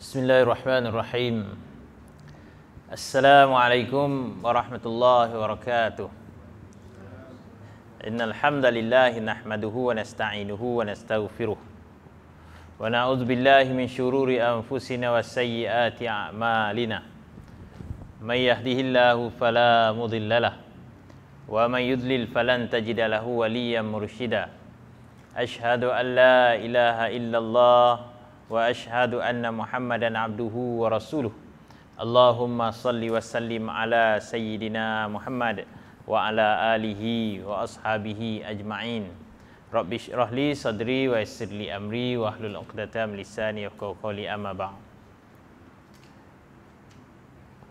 Bismillahirrahmanirrahim Assalamualaikum warahmatullahi wabarakatuh Innalhamdalillahi na'maduhu wa nasta'inuhu wa nasta'ufiruh Wa na'udzubillahi min syururi anfusina wa sayyiyati a'malina Man yahdihillahu falamudillalah Wa man yudlil falan tajidalahu waliyan murshida Ashhadu an la ilaha illallah واشهد ان محمدا عبده ورسوله اللهم صل وسلم على سيدنا محمد وعلى اله واصحابه اجمعين رب اشرح لي صدري ويسر لي امري واحلل عقده من لساني يفقهوا قولي اما بعد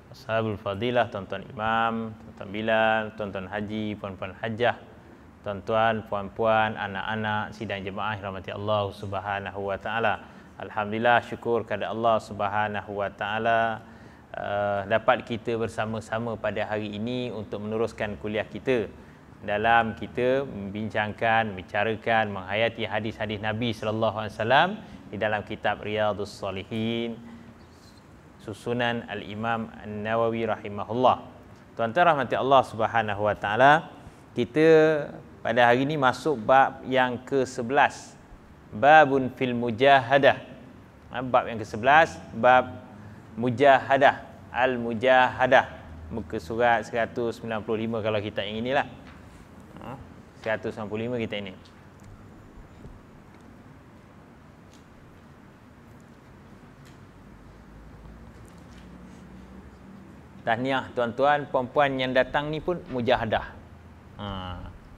Ashabul Fadilah, tuan-tuan imam, tuan-tuan bilal, tuan-tuan haji, puan-puan hajah, tuan-tuan, puan-puan, anak-anak, sidang jemaah, rahmati Allah subhanahu wa ta'ala. Alhamdulillah syukur kepada Allah Subhanahu Wa Taala uh, dapat kita bersama-sama pada hari ini untuk meneruskan kuliah kita dalam kita membincangkan, bicarakan, menghayati hadis-hadis Nabi Sallallahu Alaihi Wasallam di dalam kitab Riyadus Salihin susunan Al Imam An Nawawi rahimahullah. Tuan-tuan rahmati Allah Subhanahu Wa Taala kita pada hari ini masuk bab yang ke-11 babun fil mujahadah Ha, bab yang ke-11 bab mujahadah al mujahadah muka surat 195 kalau kita ingin inilah 195 ha, kita ini Tahniah tuan-tuan, puan-puan yang datang ni pun mujahadah. Ha,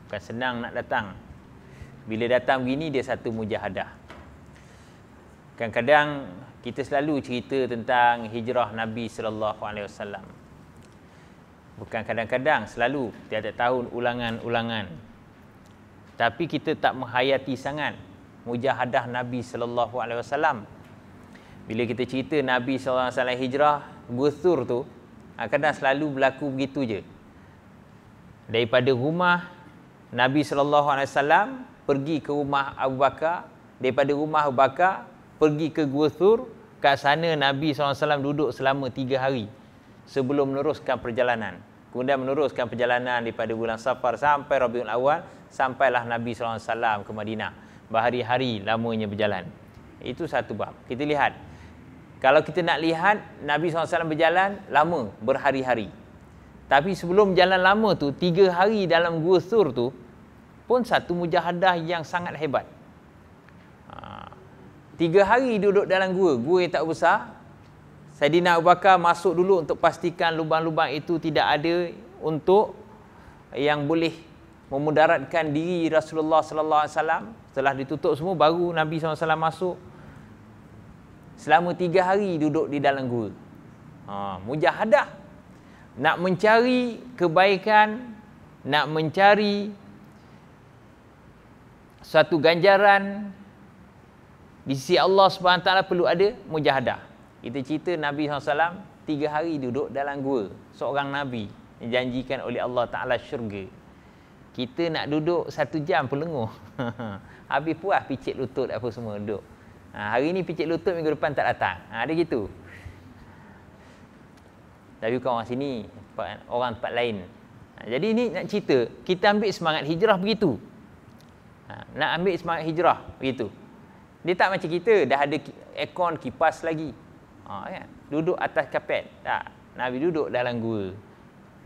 bukan senang nak datang. Bila datang begini, dia satu mujahadah kadang-kadang kita selalu cerita tentang hijrah Nabi sallallahu alaihi wasallam. Bukan kadang-kadang, selalu tiada tahun ulangan-ulangan. Tapi kita tak menghayati sangat mujahadah Nabi sallallahu alaihi wasallam. Bila kita cerita Nabi sallallahu alaihi wasallam hijrah, gusur tu ah, kadang selalu berlaku begitu je. Daripada rumah Nabi sallallahu alaihi wasallam pergi ke rumah Abu Bakar, daripada rumah Abu Bakar pergi ke Gua Thur kat sana Nabi SAW duduk selama tiga hari sebelum meneruskan perjalanan kemudian meneruskan perjalanan daripada bulan Safar sampai Rabiul Awal sampailah Nabi SAW ke Madinah berhari-hari lamanya berjalan itu satu bab kita lihat kalau kita nak lihat Nabi SAW berjalan lama berhari-hari tapi sebelum jalan lama tu tiga hari dalam Gua Thur tu pun satu mujahadah yang sangat hebat Tiga hari duduk dalam gua Gua yang tak besar Saya Abu Bakar masuk dulu untuk pastikan lubang-lubang itu tidak ada untuk yang boleh memudaratkan diri Rasulullah sallallahu alaihi wasallam. Setelah ditutup semua baru Nabi sallallahu alaihi wasallam masuk. Selama tiga hari duduk di dalam gua. Ha, mujahadah nak mencari kebaikan, nak mencari satu ganjaran di sisi Allah SWT perlu ada mujahadah. Kita cerita Nabi SAW tiga hari duduk dalam gua. Seorang Nabi dijanjikan oleh Allah Ta'ala syurga. Kita nak duduk satu jam pelenguh. Habis puas picit lutut apa semua duduk. Ha, hari ni picit lutut minggu depan tak datang. Ha, ada gitu. Tapi bukan orang sini. Orang tempat lain. Ha, jadi ni nak cerita. Kita ambil semangat hijrah begitu. Ha, nak ambil semangat hijrah begitu. Dia tak macam kita dah ada aircon kipas lagi. Ha kan. Duduk atas kapet. Tak. Nabi duduk dalam gua.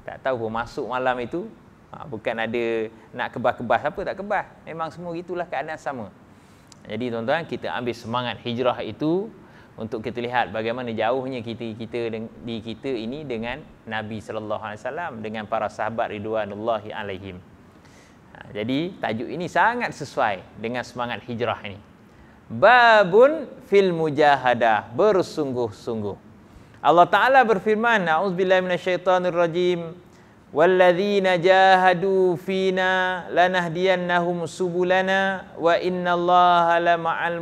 Tak tahu pun masuk malam itu ha, bukan ada nak kebas-kebas apa tak kebas. Memang semua itulah keadaan sama. Jadi tuan-tuan kita ambil semangat hijrah itu untuk kita lihat bagaimana jauhnya kita kita di kita ini dengan Nabi sallallahu alaihi wasallam dengan para sahabat ridwanullahi alaihim. Ha, jadi tajuk ini sangat sesuai dengan semangat hijrah ini babun fil mujahadah bersungguh-sungguh Allah Taala berfirman auzubillahi minasyaitonir rajim walladzina jahadu fina lanahdiyannahum subulana wa innallaha la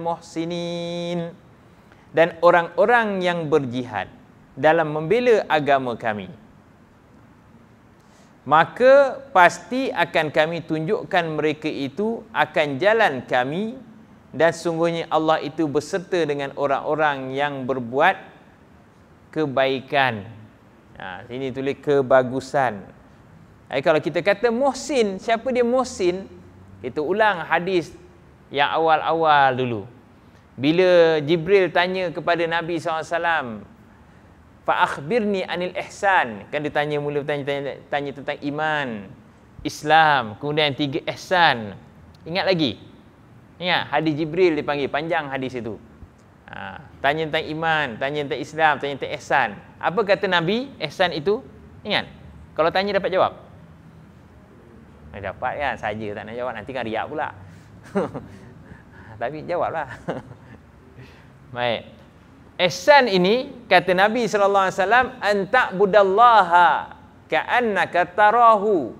muhsinin dan orang-orang yang berjihad dalam membela agama kami maka pasti akan kami tunjukkan mereka itu akan jalan kami dan sungguhnya Allah itu berserta dengan orang-orang yang berbuat kebaikan. Ha, sini tulis kebagusan. Hai, kalau kita kata muhsin, siapa dia muhsin? Kita ulang hadis yang awal-awal dulu. Bila Jibril tanya kepada Nabi SAW, Fa'akhbirni anil ihsan. Kan ditanya tanya mula tanya, tanya, tanya tentang iman, Islam, kemudian tiga ihsan. Ingat lagi? Ingat hadis Jibril dipanggil panjang hadis itu. Ha, tanya tentang iman, tanya tentang Islam, tanya tentang ihsan. Apa kata Nabi ihsan itu? Ingat. Kalau tanya dapat jawab. Tak eh, dapat kan saja tak nak jawab nanti kan riak pula. Tapi jawablah. Baik. Ihsan ini kata Nabi sallallahu alaihi wasallam antabudallaha ka'annaka tarahu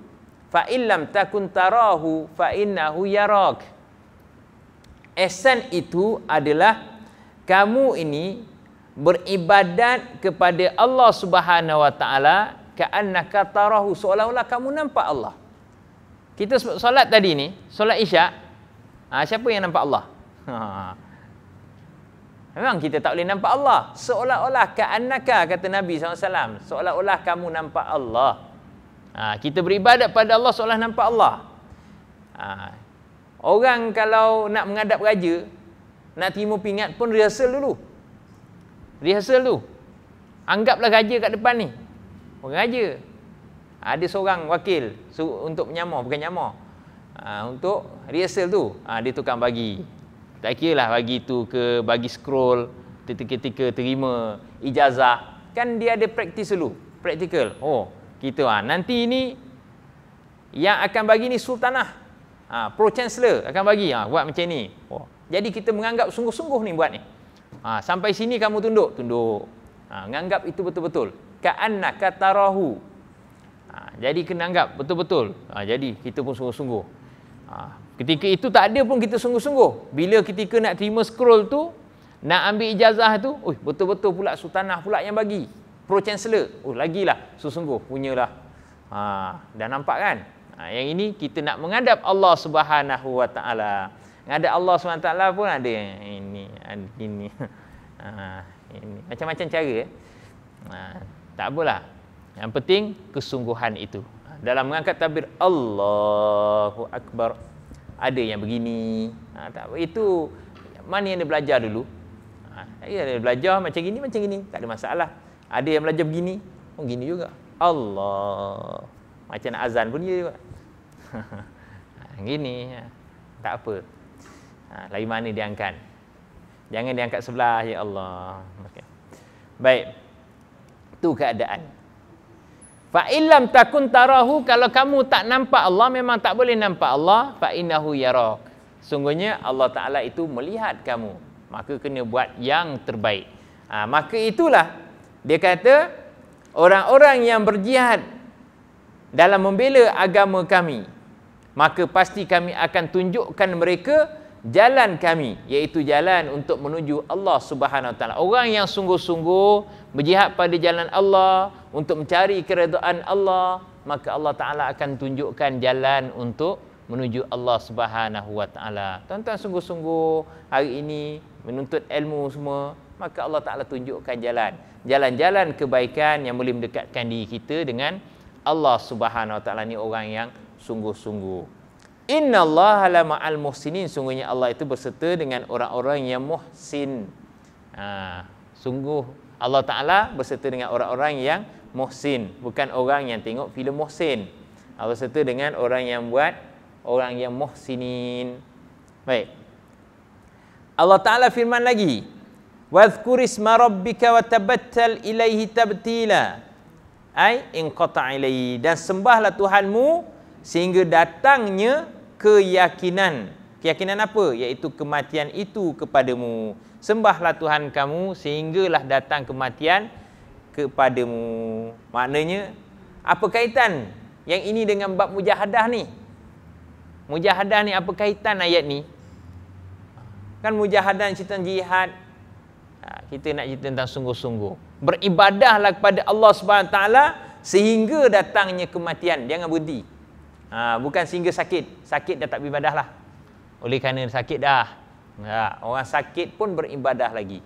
fa illam takun tarahu fa innahu yarak. Esen itu adalah kamu ini beribadat kepada Allah Subhanahu Wa Taala ka'annaka tarahu seolah-olah kamu nampak Allah. Kita solat tadi ni, solat Isyak. Ha, siapa yang nampak Allah? Ha. Memang kita tak boleh nampak Allah. Seolah-olah ka'annaka kata Nabi SAW. Seolah-olah kamu nampak Allah. Ha, kita beribadat pada Allah seolah nampak Allah. Ha, Orang kalau nak menghadap raja, nak timu pingat pun rehearsal dulu. Rehearsal tu, Anggaplah raja kat depan ni. Orang raja. Ada seorang wakil untuk menyamar, bukan nyamar. Ha, untuk rehearsal tu, ha, dia tukang bagi. Tak kira lah bagi tu ke, bagi scroll, ketika-ketika terima ijazah. Kan dia ada praktis dulu, practical. Oh, kita ha. nanti ni yang akan bagi ni sultanah ha, pro chancellor akan bagi ha, buat macam ni oh. jadi kita menganggap sungguh-sungguh ni buat ni ha, sampai sini kamu tunduk tunduk ha, menganggap itu betul-betul ka'anna katarahu ha, jadi kena anggap betul-betul ha, jadi kita pun sungguh-sungguh ha, ketika itu tak ada pun kita sungguh-sungguh bila ketika nak terima scroll tu nak ambil ijazah tu oh, betul-betul pula sultanah pula yang bagi pro chancellor oh lagilah sungguh-sungguh punyalah ha, dah nampak kan Ha, yang ini kita nak menghadap Allah Subhanahu Wa Taala. Menghadap Allah Subhanahu Wa Taala pun ada ini ada ini. Ha, ini. Macam-macam cara. Ha, tak apalah. Yang penting kesungguhan itu. Dalam mengangkat tabir Allahu Akbar ada yang begini. Ha, tak apa. Itu mana yang dia belajar dulu? Ha, ya, dia belajar macam gini, macam gini. Tak ada masalah. Ada yang belajar begini, pun gini juga. Allah. Macam nak azan pun dia juga. Ha, gini. Ha, tak apa. Ha, lagi mana diangkat. Jangan diangkat sebelah. Ya Allah. Okay. Baik. Itu keadaan. Fa illam takun tarahu kalau kamu tak nampak Allah memang tak boleh nampak Allah fa innahu yarak. Sungguhnya Allah Taala itu melihat kamu. Maka kena buat yang terbaik. Ha, maka itulah dia kata orang-orang yang berjihad dalam membela agama kami maka pasti kami akan tunjukkan mereka jalan kami iaitu jalan untuk menuju Allah Subhanahu taala orang yang sungguh-sungguh berjihad pada jalan Allah untuk mencari keredaan Allah maka Allah taala akan tunjukkan jalan untuk menuju Allah Subhanahu wa taala tuan-tuan sungguh-sungguh hari ini menuntut ilmu semua maka Allah taala tunjukkan jalan jalan-jalan kebaikan yang boleh mendekatkan diri kita dengan Allah Subhanahu Wa Taala ni orang yang sungguh-sungguh. Inna Allah la al muhsinin sungguhnya Allah itu berserta dengan orang-orang yang muhsin. Ha, sungguh Allah Taala berserta dengan orang-orang yang muhsin, bukan orang yang tengok filem muhsin. Allah serta dengan orang yang buat orang yang muhsinin. Baik. Allah Taala firman lagi. Wa dhkur isma rabbika wa tabattal ilayhi tabtila ai inqata ilai dan sembahlah tuhanmu sehingga datangnya keyakinan keyakinan apa iaitu kematian itu kepadamu sembahlah tuhan kamu sehinggalah datang kematian kepadamu maknanya apa kaitan yang ini dengan bab mujahadah ni mujahadah ni apa kaitan ayat ni kan mujahadah cerita jihad kita nak cerita tentang sungguh-sungguh. Beribadahlah kepada Allah Subhanahu taala sehingga datangnya kematian. Jangan berhenti. Ha, bukan sehingga sakit. Sakit dah tak beribadah lah. Oleh kerana sakit dah. Ha, orang sakit pun beribadah lagi.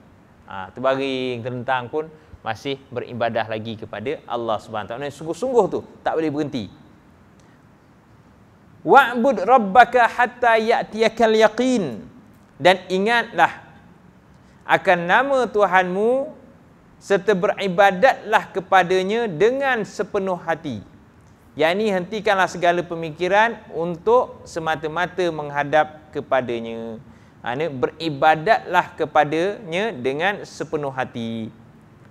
Ha, terbaring, terentang pun masih beribadah lagi kepada Allah Subhanahu taala. Sungguh-sungguh tu tak boleh berhenti. Wa'bud rabbaka hatta ya'tiyakal yaqin. Dan ingatlah akan nama Tuhanmu serta beribadatlah kepadanya dengan sepenuh hati. Yani hentikanlah segala pemikiran untuk semata-mata menghadap kepadanya. Ha, ini beribadatlah kepadanya dengan sepenuh hati.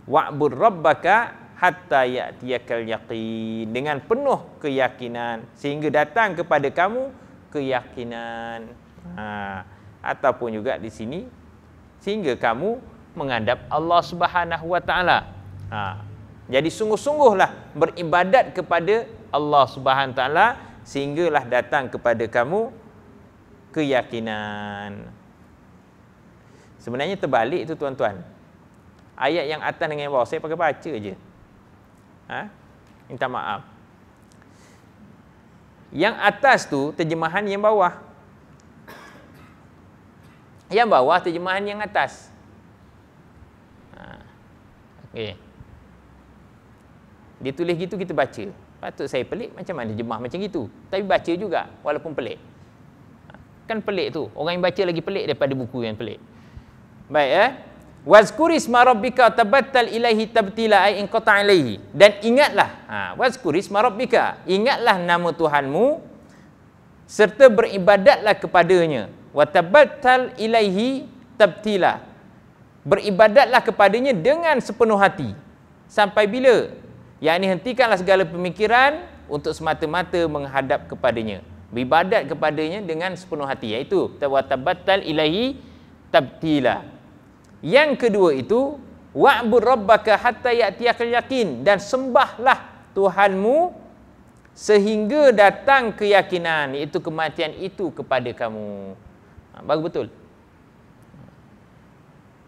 Wa'bur rabbaka hatta ya'tiyakal yaqin. Dengan penuh keyakinan. Sehingga datang kepada kamu keyakinan. Ha. Ataupun juga di sini sehingga kamu menghadap Allah Subhanahu wa taala. Ha. Jadi sungguh-sungguhlah beribadat kepada Allah Subhanahu Wa taala sehinggalah datang kepada kamu keyakinan. Sebenarnya terbalik tu tuan-tuan. Ayat yang atas dengan yang bawah saya pakai baca aje. Ha? Minta maaf. Yang atas tu terjemahan yang bawah. Yang bawah terjemahan yang atas. Ha. Okey. Dia tulis gitu kita baca. Patut saya pelik macam mana jemah macam gitu. Tapi baca juga walaupun pelik. Ha. Kan pelik tu. Orang yang baca lagi pelik daripada buku yang pelik. Baik eh. Wazkuris ma rabbika tabattal ilaihi tabtila ai inqata ilaihi. Dan ingatlah. Ha, wazkuris ma rabbika. Ingatlah nama Tuhanmu serta beribadatlah kepadanya wa tabattal ilaihi tabtila beribadatlah kepadanya dengan sepenuh hati sampai bila yakni hentikanlah segala pemikiran untuk semata-mata menghadap kepadanya beribadat kepadanya dengan sepenuh hati iaitu wa tabattal ilaihi tabtila yang kedua itu wa'bud rabbaka hatta ya'tiyakal yaqin dan sembahlah Tuhanmu sehingga datang keyakinan iaitu kematian itu kepada kamu. Ha, baru betul.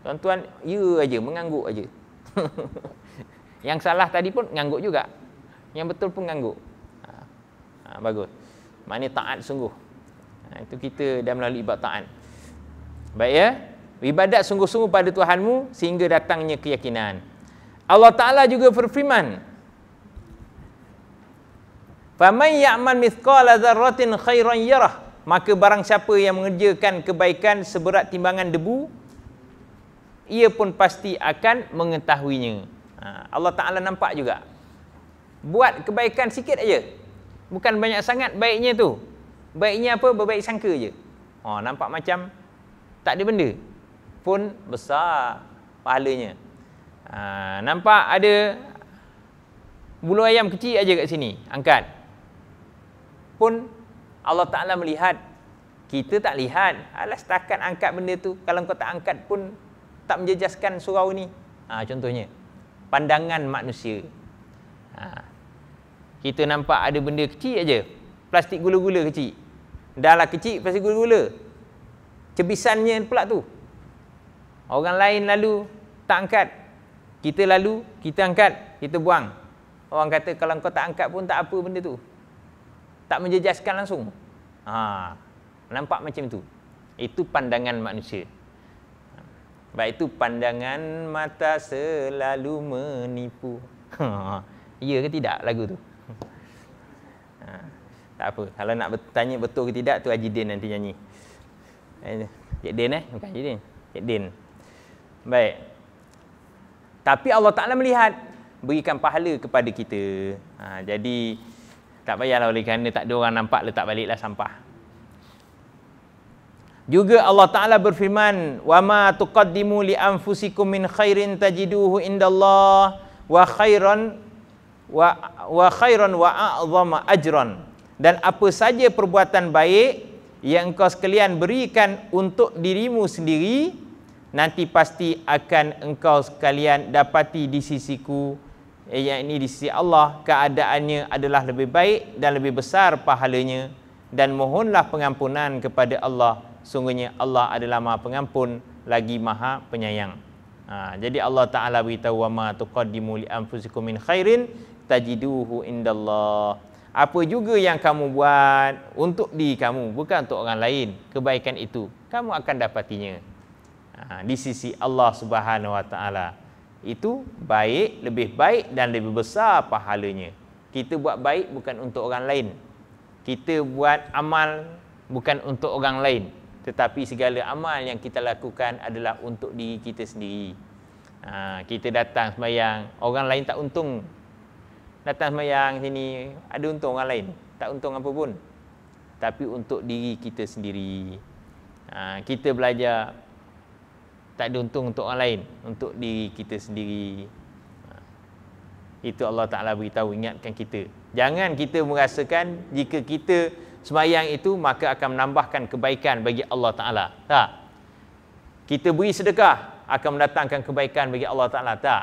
Tuan-tuan, ya aja, mengangguk aja. yang salah tadi pun mengangguk juga. Yang betul pun mengangguk. Ha, ha, bagus. Mana taat sungguh. Ha, itu kita dah melalui ibadat taat. Baik ya. Ibadat sungguh-sungguh pada Tuhanmu sehingga datangnya keyakinan. Allah Ta'ala juga berfirman. Faman ya'man mithqala dharratin khairan yarah maka barang siapa yang mengerjakan kebaikan seberat timbangan debu ia pun pasti akan mengetahuinya ha, Allah Ta'ala nampak juga buat kebaikan sikit aja bukan banyak sangat baiknya tu baiknya apa berbaik sangka je oh, nampak macam tak ada benda pun besar pahalanya ha, nampak ada bulu ayam kecil aja kat sini angkat pun Allah Ta'ala melihat kita tak lihat alas takkan angkat benda tu kalau kau tak angkat pun tak menjejaskan surau ni ha, contohnya pandangan manusia ha, kita nampak ada benda kecil aja plastik gula-gula kecil dah lah kecil plastik gula-gula cebisannya pula tu orang lain lalu tak angkat kita lalu kita angkat kita buang orang kata kalau kau tak angkat pun tak apa benda tu tak menjejaskan langsung. Ha, nampak macam itu. Itu pandangan manusia. Baik itu pandangan mata selalu menipu. Ha, ya ke tidak lagu tu? Ha, tak apa. Kalau nak bertanya betul ke tidak tu Haji Din nanti nyanyi. Eh, Cik Din eh? Bukan Haji Din. Cik Din. Baik. Tapi Allah Ta'ala melihat. Berikan pahala kepada kita. Ha, Jadi... Tak payahlah oleh kerana tak ada orang nampak letak baliklah sampah. Juga Allah Taala berfirman, "Wa ma tuqaddimu li anfusikum min khairin tajiduhu indallah wa khairan wa wa khairan wa a'zama ajran." Dan apa saja perbuatan baik yang engkau sekalian berikan untuk dirimu sendiri, nanti pasti akan engkau sekalian dapati di sisiku Eh, yang ini di sisi Allah keadaannya adalah lebih baik dan lebih besar pahalanya dan mohonlah pengampunan kepada Allah sungguhnya Allah adalah maha pengampun lagi maha penyayang ha, jadi Allah Ta'ala beritahu wa ma tuqaddimu li anfusikum min khairin tajiduhu indallah apa juga yang kamu buat untuk di kamu bukan untuk orang lain kebaikan itu kamu akan dapatinya ha, di sisi Allah Subhanahu wa taala itu baik lebih baik dan lebih besar pahalanya kita buat baik bukan untuk orang lain kita buat amal bukan untuk orang lain tetapi segala amal yang kita lakukan adalah untuk diri kita sendiri ha, kita datang sembahyang orang lain tak untung datang sembahyang sini ada untung orang lain tak untung apa pun tapi untuk diri kita sendiri ha, kita belajar tak ada untung untuk orang lain untuk diri kita sendiri ha. itu Allah Ta'ala beritahu ingatkan kita jangan kita merasakan jika kita semayang itu maka akan menambahkan kebaikan bagi Allah Ta'ala tak kita beri sedekah akan mendatangkan kebaikan bagi Allah Ta'ala tak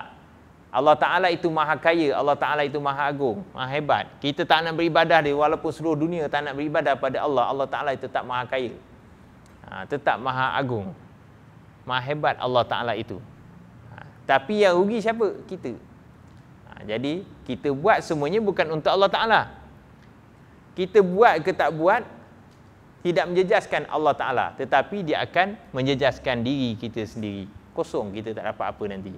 Allah Ta'ala itu maha kaya Allah Ta'ala itu maha agung maha hebat kita tak nak beribadah dia walaupun seluruh dunia tak nak beribadah pada Allah Allah Ta'ala itu tetap maha kaya ha, tetap maha agung Maha hebat Allah Ta'ala itu ha, Tapi yang rugi siapa? Kita ha, Jadi kita buat semuanya bukan untuk Allah Ta'ala Kita buat ke tak buat Tidak menjejaskan Allah Ta'ala Tetapi dia akan menjejaskan diri kita sendiri Kosong kita tak dapat apa nanti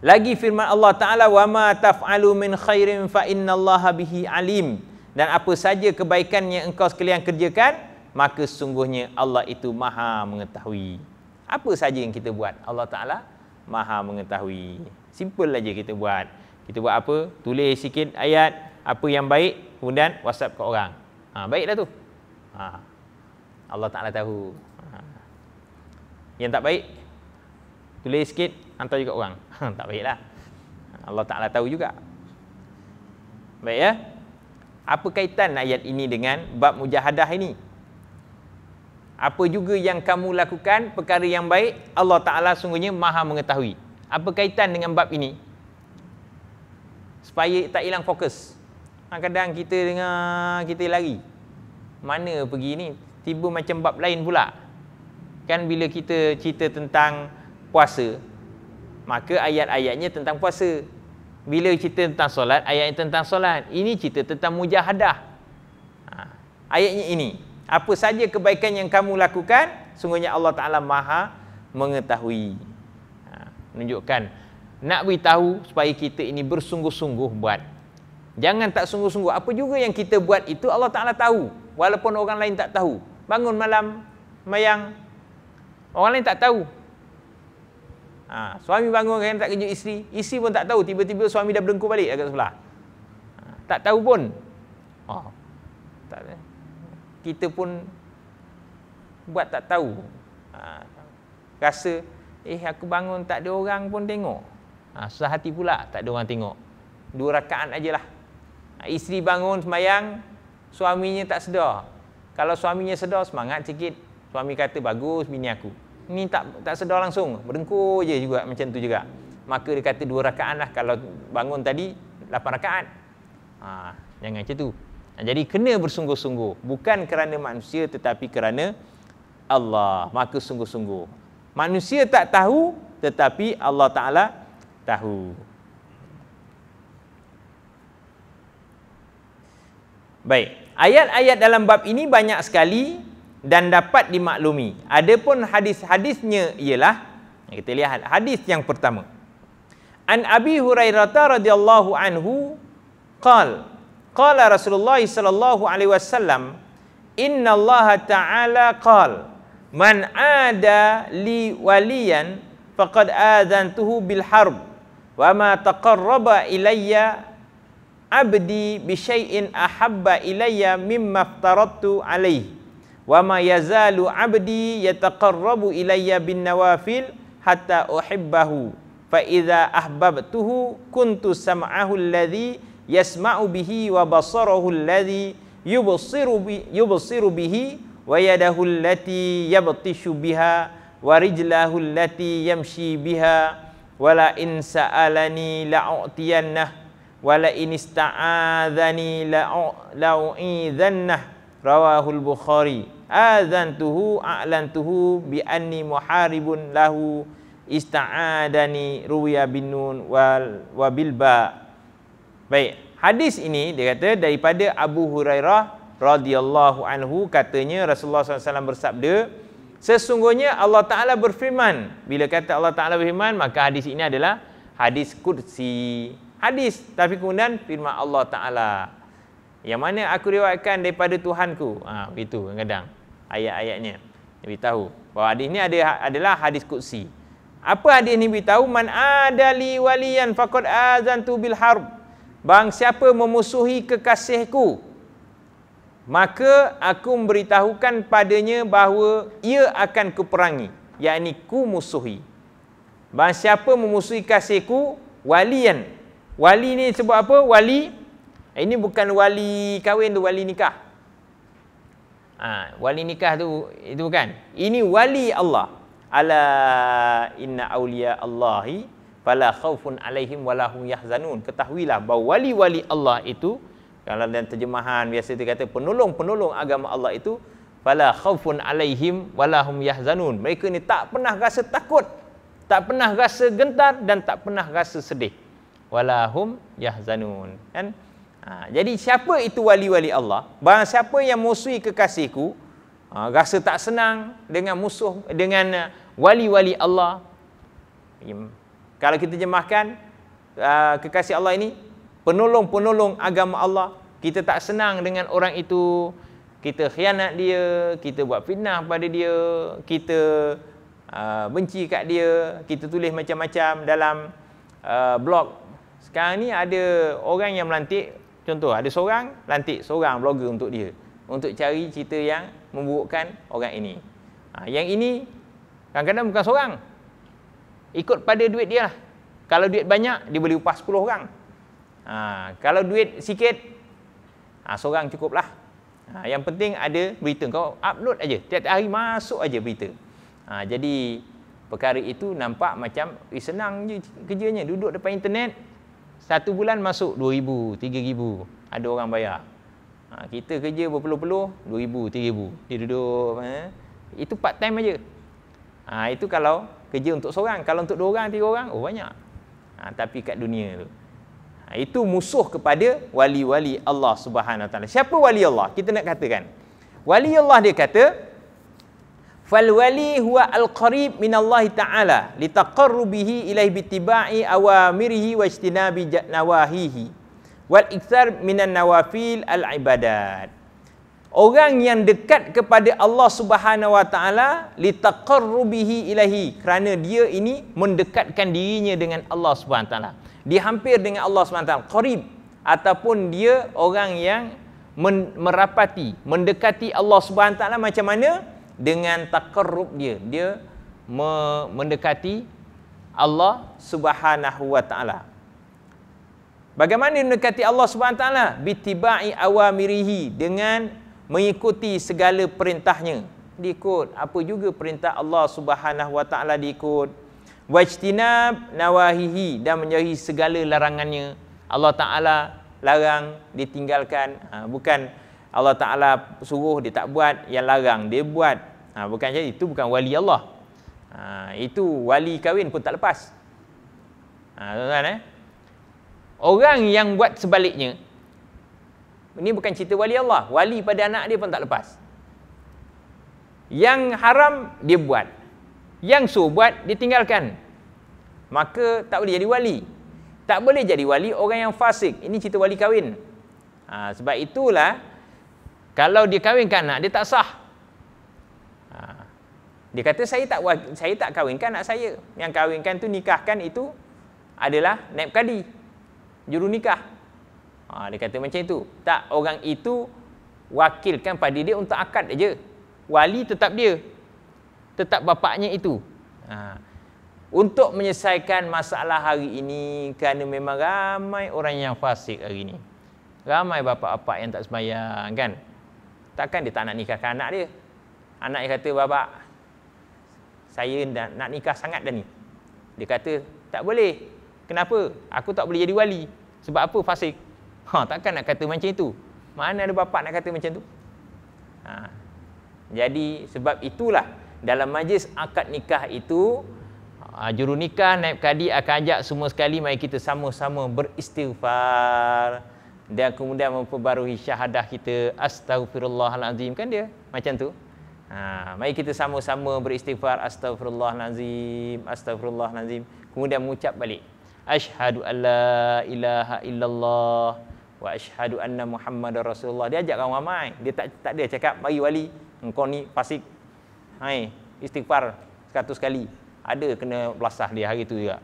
Lagi firman Allah Ta'ala Wa ma taf'alu min khairin fa'innallaha bihi alim Dan apa saja kebaikan yang engkau sekalian kerjakan maka sungguhnya Allah itu maha mengetahui. Apa saja yang kita buat, Allah Ta'ala maha mengetahui. Simple saja kita buat. Kita buat apa? Tulis sikit ayat, apa yang baik, kemudian whatsapp ke orang. Ha, baiklah tu. Ha. Allah Ta'ala tahu. Ha. Yang tak baik, tulis sikit, hantar juga orang. Ha, tak baiklah. Allah Ta'ala tahu juga. Baik ya. Apa kaitan ayat ini dengan bab mujahadah ini? Apa juga yang kamu lakukan perkara yang baik Allah Taala sungguhnya Maha mengetahui. Apa kaitan dengan bab ini? Supaya tak hilang fokus. Kadang-kadang ha, kita dengar kita lari. Mana pergi ni? Tiba macam bab lain pula. Kan bila kita cerita tentang puasa, maka ayat-ayatnya tentang puasa. Bila cerita tentang solat, ayatnya tentang solat. Ini cerita tentang mujahadah. Ha, ayatnya ini apa saja kebaikan yang kamu lakukan sungguhnya Allah Taala Maha mengetahui ha, menunjukkan nak beritahu supaya kita ini bersungguh-sungguh buat jangan tak sungguh-sungguh apa juga yang kita buat itu Allah Taala tahu walaupun orang lain tak tahu bangun malam mayang orang lain tak tahu ha, suami bangun kan tak kejut isteri isteri pun tak tahu tiba-tiba suami dah berdengkur balik agak sebelah ha, tak tahu pun oh. tak kita pun buat tak tahu ha, rasa eh aku bangun tak ada orang pun tengok ha, susah hati pula tak ada orang tengok dua rakaat ajalah ha, isteri bangun semayang suaminya tak sedar kalau suaminya sedar semangat sikit suami kata bagus bini aku ni tak tak sedar langsung berdengkur je juga macam tu juga maka dia kata dua rakaat lah kalau bangun tadi lapan rakaat ha, jangan macam tu jadi kena bersungguh-sungguh Bukan kerana manusia tetapi kerana Allah Maka sungguh-sungguh Manusia tak tahu tetapi Allah Ta'ala tahu Baik, ayat-ayat dalam bab ini banyak sekali dan dapat dimaklumi. Adapun hadis-hadisnya ialah kita lihat hadis yang pertama. An Abi Hurairah radhiyallahu anhu qala Qala Rasulullah sallallahu alaihi wasallam, "Inna Allah Ta'ala qal, man ada li waliyan faqad azantuhu bil harb wa ma taqarraba ilayya abdi bi syai'in ahabba ilayya mimma aftaradtu alaihi wa ma yazalu abdi yataqarrabu ilayya bin nawafil hatta uhibbahu fa idza ahbabtuhu kuntu sam'ahu alladhi yasma'u bihi wa basarahu alladhi yubsiru bi yubsiru bihi wa yadahu allati yabtishu biha wa rijlahu allati yamshi biha wa la in sa'alani la'utiyanna wa la in ista'adhani la'u'idhanna rawahu al-bukhari azantuhu a'lantuhu bi anni muharibun lahu ista'adani ruwiya bin nun wal wa bil ba' Baik, hadis ini dia kata daripada Abu Hurairah radhiyallahu anhu katanya Rasulullah SAW bersabda sesungguhnya Allah Taala berfirman bila kata Allah Taala berfirman maka hadis ini adalah hadis kursi hadis tapi kemudian firman Allah Taala yang mana aku riwayatkan daripada Tuhanku ha, itu kadang ayat-ayatnya Nabi tahu bahawa hadis ini ada, adalah hadis kursi apa hadis ini beritahu man adali waliyan faqad azantu bil harb Bang siapa memusuhi kekasihku Maka aku memberitahukan padanya bahawa ia akan kuperangi Yakni ku musuhi Bang siapa memusuhi kasihku Walian Wali ni sebut apa? Wali eh, Ini bukan wali kahwin tu, wali nikah ha, Wali nikah tu, itu kan Ini wali Allah Ala inna awliya Allahi fala khaufun alaihim wala yahzanun ketahuilah bahawa wali-wali Allah itu kalau dalam terjemahan biasa dia kata penolong-penolong agama Allah itu fala khaufun alaihim wala yahzanun mereka ni tak pernah rasa takut tak pernah rasa gentar dan tak pernah rasa sedih wala yahzanun kan ha, jadi siapa itu wali-wali Allah barang siapa yang musuhi kekasihku ha, rasa tak senang dengan musuh dengan uh, wali-wali Allah kalau kita jemahkan uh, kekasih Allah ini penolong-penolong agama Allah, kita tak senang dengan orang itu, kita khianat dia, kita buat fitnah pada dia, kita uh, benci kat dia, kita tulis macam-macam dalam uh, blog. Sekarang ni ada orang yang melantik, contoh ada seorang lantik seorang blogger untuk dia untuk cari cerita yang memburukkan orang ini. Ha, yang ini kadang-kadang bukan seorang, ikut pada duit dia lah. Kalau duit banyak, dia boleh upah 10 orang. Ha, kalau duit sikit, ha, seorang cukup lah. Ha, yang penting ada berita. Kau upload aja. Tiap, hari masuk aja berita. Ha, jadi, perkara itu nampak macam eh, senang je kerjanya. Duduk depan internet, satu bulan masuk RM2,000, RM3,000. Ada orang bayar. Ha, kita kerja berpeluh-peluh, RM2,000, RM3,000. Dia duduk. Eh. Itu part time aja. Ha, itu kalau kerja untuk seorang kalau untuk dua orang tiga orang oh banyak ha, tapi kat dunia tu ha, itu musuh kepada wali-wali Allah Subhanahu taala siapa wali Allah kita nak katakan wali Allah dia kata fal wali huwa al qarib min Allah taala li taqarrubihi ilaihi bittiba'i awamirihi wa ijtinabi nawahihi wal ikthar minan nawafil al ibadat orang yang dekat kepada Allah Subhanahu wa taala li taqarrubihi ilahi kerana dia ini mendekatkan dirinya dengan Allah Subhanahu taala dia hampir dengan Allah Subhanahu taala qarib ataupun dia orang yang men- merapati mendekati Allah Subhanahu taala macam mana dengan taqarrub dia dia me- mendekati Allah Subhanahu wa taala Bagaimana mendekati Allah Subhanahu taala bitibai awamirihi dengan mengikuti segala perintahnya diikut apa juga perintah Allah Subhanahu wa taala diikut wajtinab nawahihi dan menjauhi segala larangannya Allah taala larang ditinggalkan ha, bukan Allah taala suruh dia tak buat yang larang dia buat ha, bukan jadi itu bukan wali Allah ha, itu wali kahwin pun tak lepas ha, tuan-tuan eh orang yang buat sebaliknya ini bukan cerita wali Allah. Wali pada anak dia pun tak lepas. Yang haram, dia buat. Yang suruh buat, dia tinggalkan. Maka tak boleh jadi wali. Tak boleh jadi wali orang yang fasik. Ini cerita wali kahwin. Ha, sebab itulah, kalau dia kahwinkan anak, dia tak sah. Ha, dia kata, saya tak saya tak kahwinkan anak saya. Yang kahwinkan tu nikahkan itu adalah naib kadi. Juru nikah. Ha, dia kata macam itu. Tak, orang itu wakilkan pada dia untuk akad saja. Wali tetap dia. Tetap bapaknya itu. Ha. Untuk menyelesaikan masalah hari ini, kerana memang ramai orang yang fasik hari ini. Ramai bapak-bapak yang tak sembahyang, kan? Takkan dia tak nak nikahkan anak dia? Anak dia kata, bapak, saya nak, nak nikah sangat dah ni. Dia kata, tak boleh. Kenapa? Aku tak boleh jadi wali. Sebab apa fasik? Ha, takkan nak kata macam itu. Mana ada bapak nak kata macam itu? Ha. Jadi sebab itulah dalam majlis akad nikah itu ha, juru nikah naib kadi akan ajak semua sekali mari kita sama-sama beristighfar dan kemudian memperbarui syahadah kita astagfirullahalazim kan dia macam tu ha mari kita sama-sama beristighfar astagfirullahalazim astagfirullahalazim kemudian mengucap balik asyhadu alla ilaha illallah wa ashhadu anna muhammadar rasulullah dia ajak kau ramai dia tak tak dia cakap bagi wali engkau ni fasik hai istighfar 100 kali ada kena belasah dia hari tu juga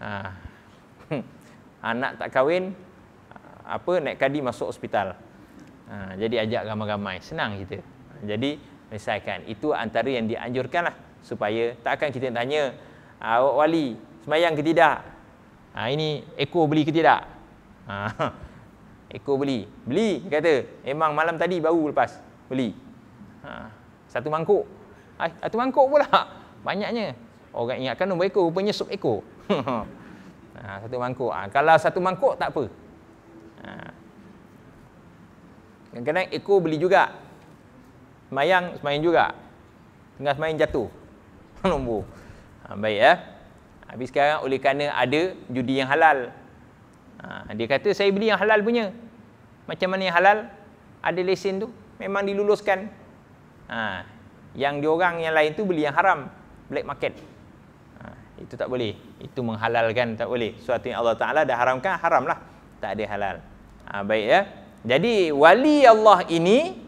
ha. Hmm. anak tak kahwin apa naik kadi masuk hospital ha. jadi ajak ramai-ramai senang kita jadi misalkan itu antara yang dianjurkan lah supaya tak akan kita tanya ah, awak wali semayang ke tidak ha, ini ekor beli ke tidak ha. Eko beli. Beli, dia kata. Memang malam tadi baru lepas. Beli. Ha. Satu mangkuk. Ay, satu mangkuk pula. Banyaknya. Orang ingatkan nombor Eko Rupanya sup Eko. ha, satu mangkuk. Ha, kalau satu mangkuk, tak apa. Ha. Kadang-kadang ekor beli juga. Semayang, semayang juga. Tengah semayang jatuh. nombor. Ha, baik ya. Eh? Habis sekarang oleh kerana ada judi yang halal. Ha, dia kata saya beli yang halal punya. Macam mana yang halal ada lesen tu memang diluluskan. Ha, yang diorang yang lain tu beli yang haram, black market. Ha, itu tak boleh. Itu menghalalkan tak boleh. Suatu yang Allah Taala dah haramkan haramlah. Tak ada halal. Ha, baik ya. Jadi wali Allah ini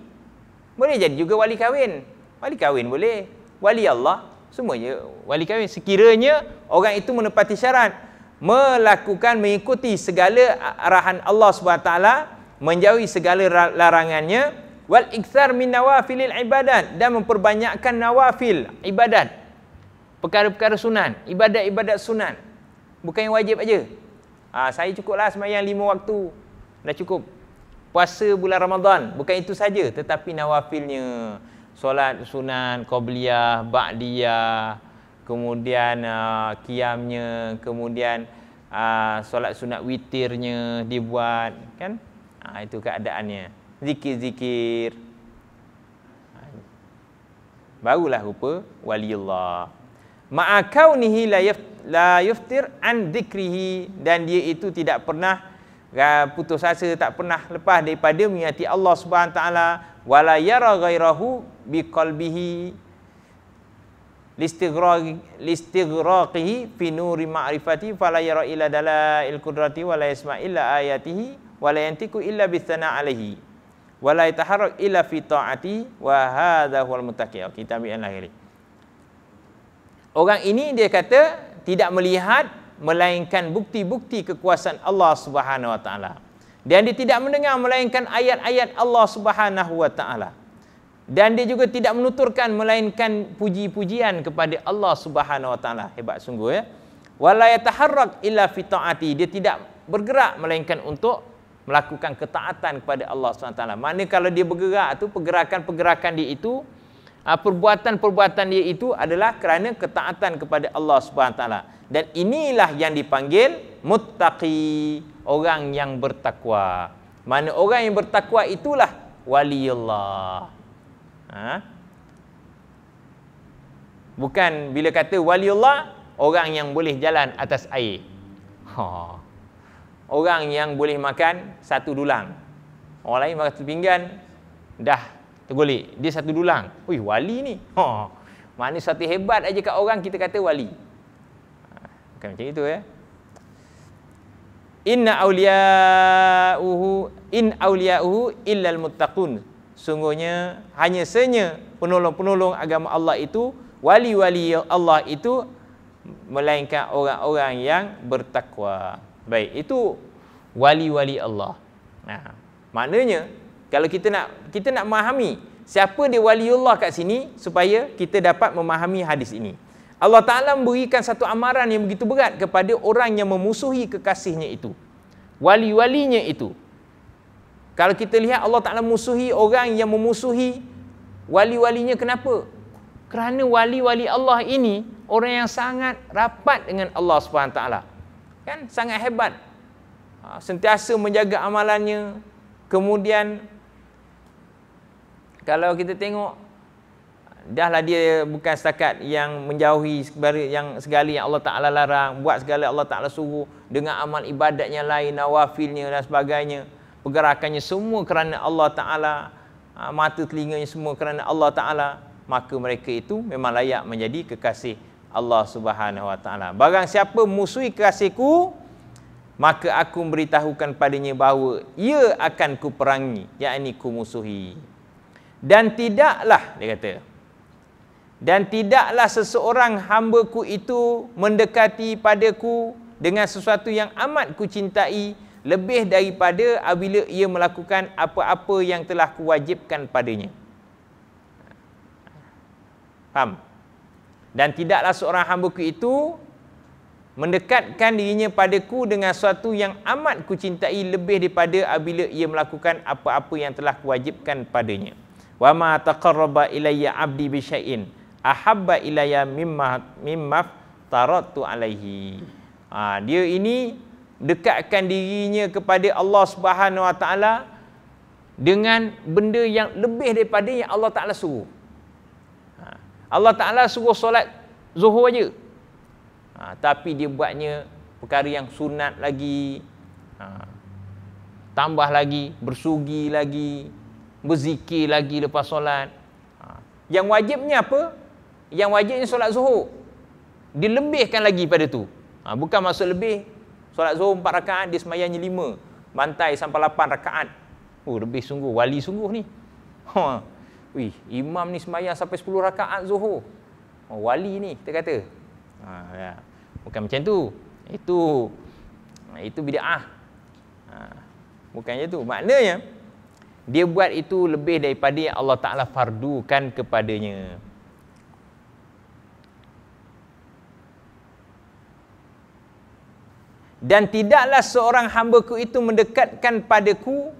boleh jadi juga wali kahwin. Wali kahwin boleh. Wali Allah semuanya wali kahwin sekiranya orang itu menepati syarat melakukan mengikuti segala arahan Allah Subhanahu Wa Taala menjauhi segala larangannya wal ikthar min nawafil ibadat dan memperbanyakkan nawafil ibadat perkara-perkara sunan ibadat-ibadat sunan bukan yang wajib aja ha, saya cukuplah sembahyang lima waktu dah cukup puasa bulan Ramadan bukan itu saja tetapi nawafilnya solat sunan qabliyah ba'diyah kemudian uh, ha, kiamnya kemudian uh, solat sunat witirnya dibuat kan ha, itu keadaannya zikir-zikir ha, barulah rupa waliullah ma'akaunihi la la yuftir an dhikrihi dan dia itu tidak pernah putus asa tak pernah lepas daripada mengingati Allah Subhanahu taala wala yara ghairahu bi qalbihi listighraqihi fi nuri ma'rifati fala yara ila dalail qudrati wala yasma ila ayatihi wala yantiku illa bi alaihi wala yataharrak illa fi taati wa hadha huwal muttaqi okay, kita ambil yang lahir orang ini dia kata tidak melihat melainkan bukti-bukti kekuasaan Allah Subhanahu wa taala dan dia tidak mendengar melainkan ayat-ayat Allah Subhanahu wa taala dan dia juga tidak menuturkan melainkan puji-pujian kepada Allah Subhanahu wa taala hebat sungguh ya wala yataharrak illa fi taati dia tidak bergerak melainkan untuk melakukan ketaatan kepada Allah SWT. Mana kalau dia bergerak tu pergerakan-pergerakan dia itu ah, perbuatan-perbuatan dia itu adalah kerana ketaatan kepada Allah SWT. Dan inilah yang dipanggil muttaqi orang yang bertakwa. Mana orang yang bertakwa itulah waliullah. Ha? Bukan bila kata waliullah orang yang boleh jalan atas air. Ha orang yang boleh makan satu dulang. Orang lain makan satu pinggan, dah tergolik. Dia satu dulang. Ui, wali ni. Ha. Maknanya satu hebat aja kat orang, kita kata wali. Ha, bukan macam itu ya. Inna awliya'uhu in awliya'uhu illal muttaqun. Sungguhnya hanya senya penolong-penolong agama Allah itu wali-wali Allah itu melainkan orang-orang yang bertakwa. Baik, itu wali-wali Allah. Nah, maknanya kalau kita nak kita nak memahami siapa dia wali Allah kat sini supaya kita dapat memahami hadis ini. Allah Taala memberikan satu amaran yang begitu berat kepada orang yang memusuhi kekasihnya itu. Wali-walinya itu. Kalau kita lihat Allah Taala musuhi orang yang memusuhi wali-walinya kenapa? Kerana wali-wali Allah ini orang yang sangat rapat dengan Allah Subhanahu Taala kan sangat hebat ha, sentiasa menjaga amalannya kemudian kalau kita tengok dahlah dia bukan setakat yang menjauhi segala yang segala yang Allah Taala larang buat segala Allah Taala suruh dengan amal ibadatnya lain nawafilnya dan sebagainya pergerakannya semua kerana Allah Taala ha, mata telinganya semua kerana Allah Taala maka mereka itu memang layak menjadi kekasih Allah Subhanahu Wa Taala. Barang siapa musuhi kasihku, maka aku memberitahukan padanya bahawa ia akan kuperangi, yakni ku musuhi. Dan tidaklah dia kata. Dan tidaklah seseorang hamba KU itu mendekati padaku dengan sesuatu yang amat kucintai lebih daripada apabila ia melakukan apa-apa yang telah kuwajibkan padanya. Faham? Dan tidaklah seorang hambaku itu mendekatkan dirinya padaku dengan sesuatu yang amat ku cintai lebih daripada apabila ia melakukan apa-apa yang telah kuwajibkan padanya. Wa ma taqarraba ilayya 'abdi bi syai'in ahabba ilayya mimma mimma taradtu alaihi. Ha, dia ini dekatkan dirinya kepada Allah Subhanahu Wa Taala dengan benda yang lebih daripada yang Allah Taala suruh. Allah Ta'ala suruh solat zuhur aja. Ha, tapi dia buatnya perkara yang sunat lagi. Ha, tambah lagi, bersugi lagi, berzikir lagi lepas solat. Ha, yang wajibnya apa? Yang wajibnya solat zuhur. Dilebihkan lagi pada tu. Ha, bukan maksud lebih. Solat zuhur empat rakaat, dia semayangnya lima. Bantai sampai lapan rakaat. Oh, lebih sungguh. Wali sungguh ni. Ha. Wih, imam ni semayang sampai 10 rakaat zuhur. Oh, wali ni kita kata. Ha, ya. Bukan macam tu. Itu itu bid'ah. Ha, bukan macam tu. Maknanya dia buat itu lebih daripada yang Allah Taala fardukan kepadanya. Dan tidaklah seorang hamba ku itu mendekatkan padaku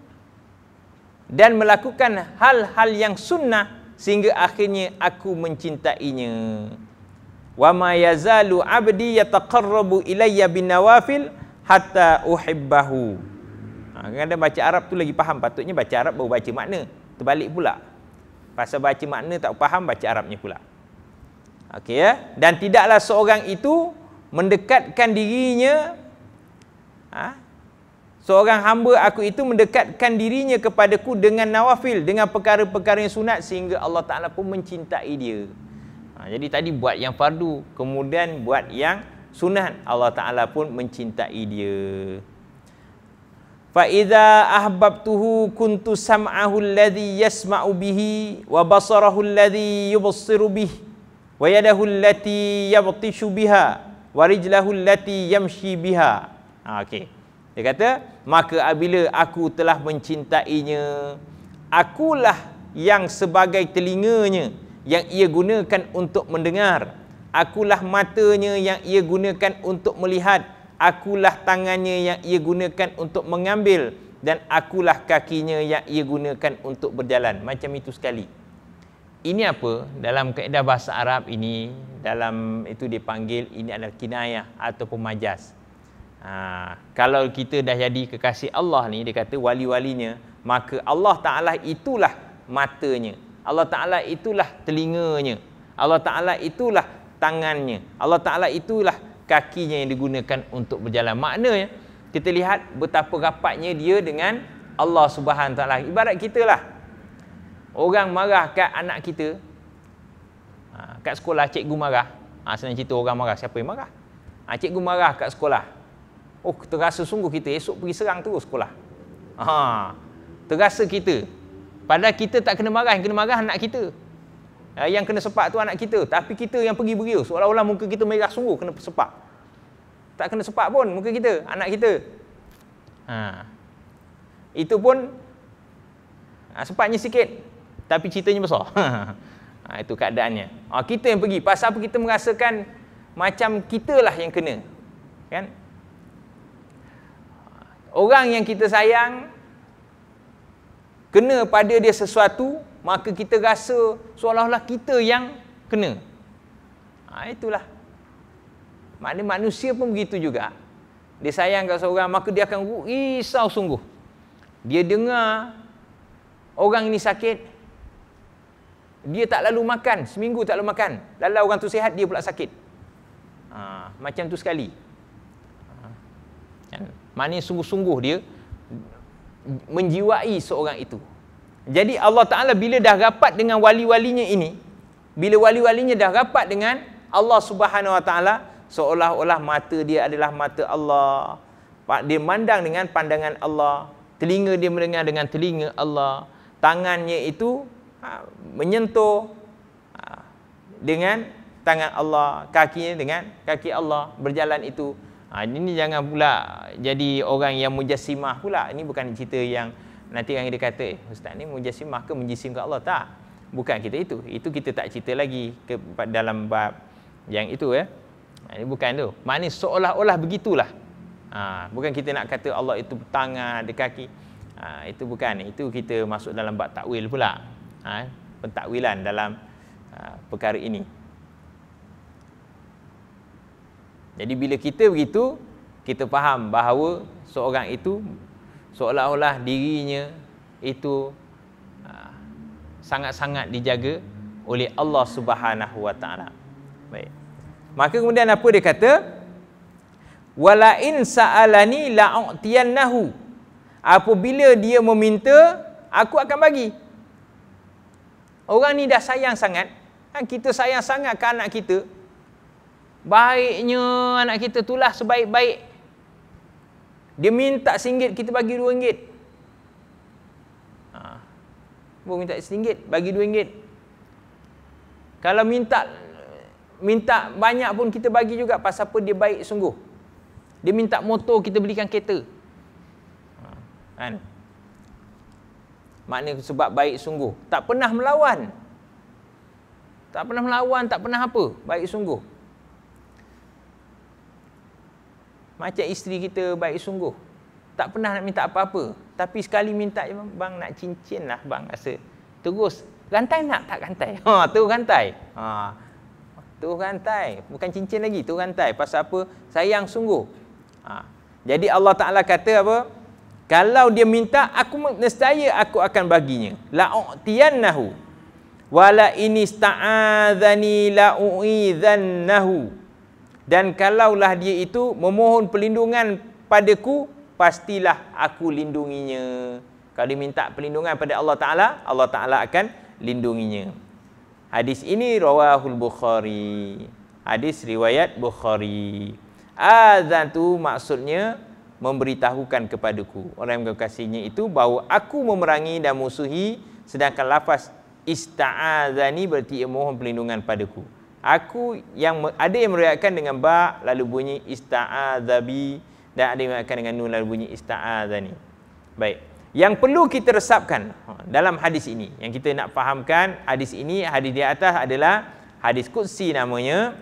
dan melakukan hal-hal yang sunnah sehingga akhirnya aku mencintainya. Wa ma yazalu abdi yataqarrabu ilayya bin nawafil hatta uhibbahu. Ha, kadang baca Arab tu lagi faham, patutnya baca Arab baru baca makna. Terbalik pula. Pasal baca makna tak faham, baca Arabnya pula. Okay ya. Dan tidaklah seorang itu mendekatkan dirinya ha, Seorang hamba aku itu mendekatkan dirinya kepadaku dengan nawafil, dengan perkara-perkara yang sunat sehingga Allah Ta'ala pun mencintai dia. Ha, jadi tadi buat yang fardu, kemudian buat yang sunat, Allah Ta'ala pun mencintai dia. Fa ahbab ahbabtuhu kuntu sam'ahu alladhi yasma'u bihi wa basarahu alladhi yubsiru bihi wa yadahu allati yabtishu biha wa rijlahu allati yamshi biha. Ha, okay. Dia kata, maka apabila aku telah mencintainya, akulah yang sebagai telinganya yang ia gunakan untuk mendengar. Akulah matanya yang ia gunakan untuk melihat. Akulah tangannya yang ia gunakan untuk mengambil. Dan akulah kakinya yang ia gunakan untuk berjalan. Macam itu sekali. Ini apa? Dalam kaedah bahasa Arab ini, dalam itu dipanggil, ini adalah kinayah ataupun majas. Ha, kalau kita dah jadi kekasih Allah ni dia kata wali-walinya maka Allah Taala itulah matanya. Allah Taala itulah telinganya. Allah Taala itulah tangannya. Allah Taala itulah kakinya yang digunakan untuk berjalan. Maknanya kita lihat betapa rapatnya dia dengan Allah Subhanahu Taala. Ibarat kita lah. Orang marah kat anak kita. Ha, kat sekolah cikgu marah. Ah ha, senang cerita orang marah siapa yang marah? Ah ha, cikgu marah kat sekolah. Oh, terasa sungguh kita esok pergi serang terus sekolah. Ha. Terasa kita. Padahal kita tak kena marah, yang kena marah anak kita. Ha, yang kena sepak tu anak kita, tapi kita yang pergi beriu seolah-olah muka kita merah sungguh kena sepak. Tak kena sepak pun muka kita, anak kita. Ha. Itu pun ha, sepaknya sikit, tapi ceritanya besar. ha, itu keadaannya. Ha, kita yang pergi, pasal apa kita merasakan macam kita lah yang kena. Kan? Orang yang kita sayang kena pada dia sesuatu, maka kita rasa seolah-olah kita yang kena. Ha, itulah. Maknanya manusia pun begitu juga. Dia sayang kat seorang, maka dia akan risau sungguh. Dia dengar orang ini sakit, dia tak lalu makan, seminggu tak lalu makan. Lala orang tu sihat, dia pula sakit. Ha, macam tu sekali. Ha, Maknanya sungguh-sungguh dia menjiwai seorang itu. Jadi Allah Taala bila dah rapat dengan wali-walinya ini, bila wali-walinya dah rapat dengan Allah Subhanahu Wa Taala, seolah-olah mata dia adalah mata Allah. Dia mandang dengan pandangan Allah. Telinga dia mendengar dengan telinga Allah. Tangannya itu ha, menyentuh ha, dengan tangan Allah, kakinya dengan kaki Allah berjalan itu. Ha, ini jangan pula jadi orang yang mujassimah pula. Ini bukan cerita yang nanti orang dia kata, eh, ustaz ni mujassimah ke menjisim ke Allah? Tak. Bukan kita itu. Itu kita tak cerita lagi ke, dalam bab yang itu. Eh. ini bukan itu. Maknanya seolah-olah begitulah. Ha, bukan kita nak kata Allah itu tangan, ada kaki. Ha, itu bukan. Itu kita masuk dalam bab takwil pula. Ha, pentakwilan dalam ha, perkara ini. Jadi bila kita begitu, kita faham bahawa seorang itu seolah-olah dirinya itu ah, sangat-sangat dijaga oleh Allah Subhanahu Wa Taala. Baik. Maka kemudian apa dia kata? Wala in sa'alani la'utiyannahu. Apabila dia meminta, aku akan bagi. Orang ni dah sayang sangat, kan kita sayang sangat ke anak kita, Baiknya anak kita tulah sebaik-baik. Dia minta singgit, kita bagi dua ringgit. Ha. minta singgit, bagi dua ringgit. Kalau minta minta banyak pun kita bagi juga pasal apa dia baik sungguh. Dia minta motor, kita belikan kereta. Ha. Kan? Maknanya sebab baik sungguh. Tak pernah melawan. Tak pernah melawan, tak pernah apa. Baik sungguh. Macam isteri kita baik sungguh. Tak pernah nak minta apa-apa. Tapi sekali minta je, ya, bang nak cincin lah bang rasa. Terus, rantai nak tak ha, rantai? Ha, tu rantai. Ha, tu rantai. Bukan cincin lagi, tu rantai. Pasal apa? Sayang sungguh. Ha. Jadi Allah Ta'ala kata apa? Kalau dia minta, aku nestaya aku akan baginya. La'u'tiannahu. Wala ini sta'adhani la'u'idhannahu. La'u'idhannahu dan kalaulah dia itu memohon perlindungan padaku pastilah aku lindunginya kalau dia minta perlindungan pada Allah taala Allah taala akan lindunginya hadis ini rawahul bukhari hadis riwayat bukhari azan tu maksudnya memberitahukan kepadaku orang yang kekasihnya itu bahawa aku memerangi dan musuhi sedangkan lafaz ista'azani berarti mohon perlindungan padaku Aku yang ada yang meriwayatkan dengan ba lalu bunyi istaazabi dan ada yang meriwayatkan dengan nun lalu bunyi istaazani. Baik. Yang perlu kita resapkan ha, dalam hadis ini, yang kita nak fahamkan hadis ini, hadis di atas adalah hadis qudsi namanya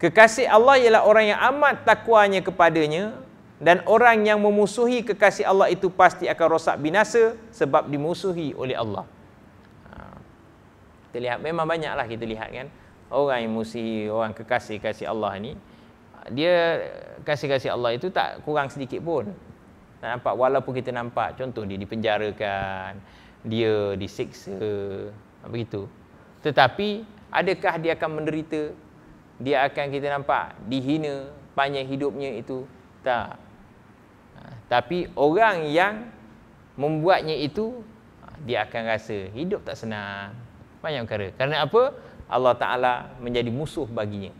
Kekasih Allah ialah orang yang amat takwanya kepadanya dan orang yang memusuhi kekasih Allah itu pasti akan rosak binasa sebab dimusuhi oleh Allah. Kita lihat memang banyaklah kita lihat kan orang emosi, orang kekasih kasih Allah ni dia kasih-kasih Allah itu tak kurang sedikit pun. Tak nampak walaupun kita nampak contoh dia dipenjarakan, dia disiksa, begitu. Tetapi adakah dia akan menderita? Dia akan kita nampak dihina panjang hidupnya itu? Tak. Ha, tapi orang yang membuatnya itu dia akan rasa hidup tak senang banyak perkara kerana apa Allah taala menjadi musuh baginya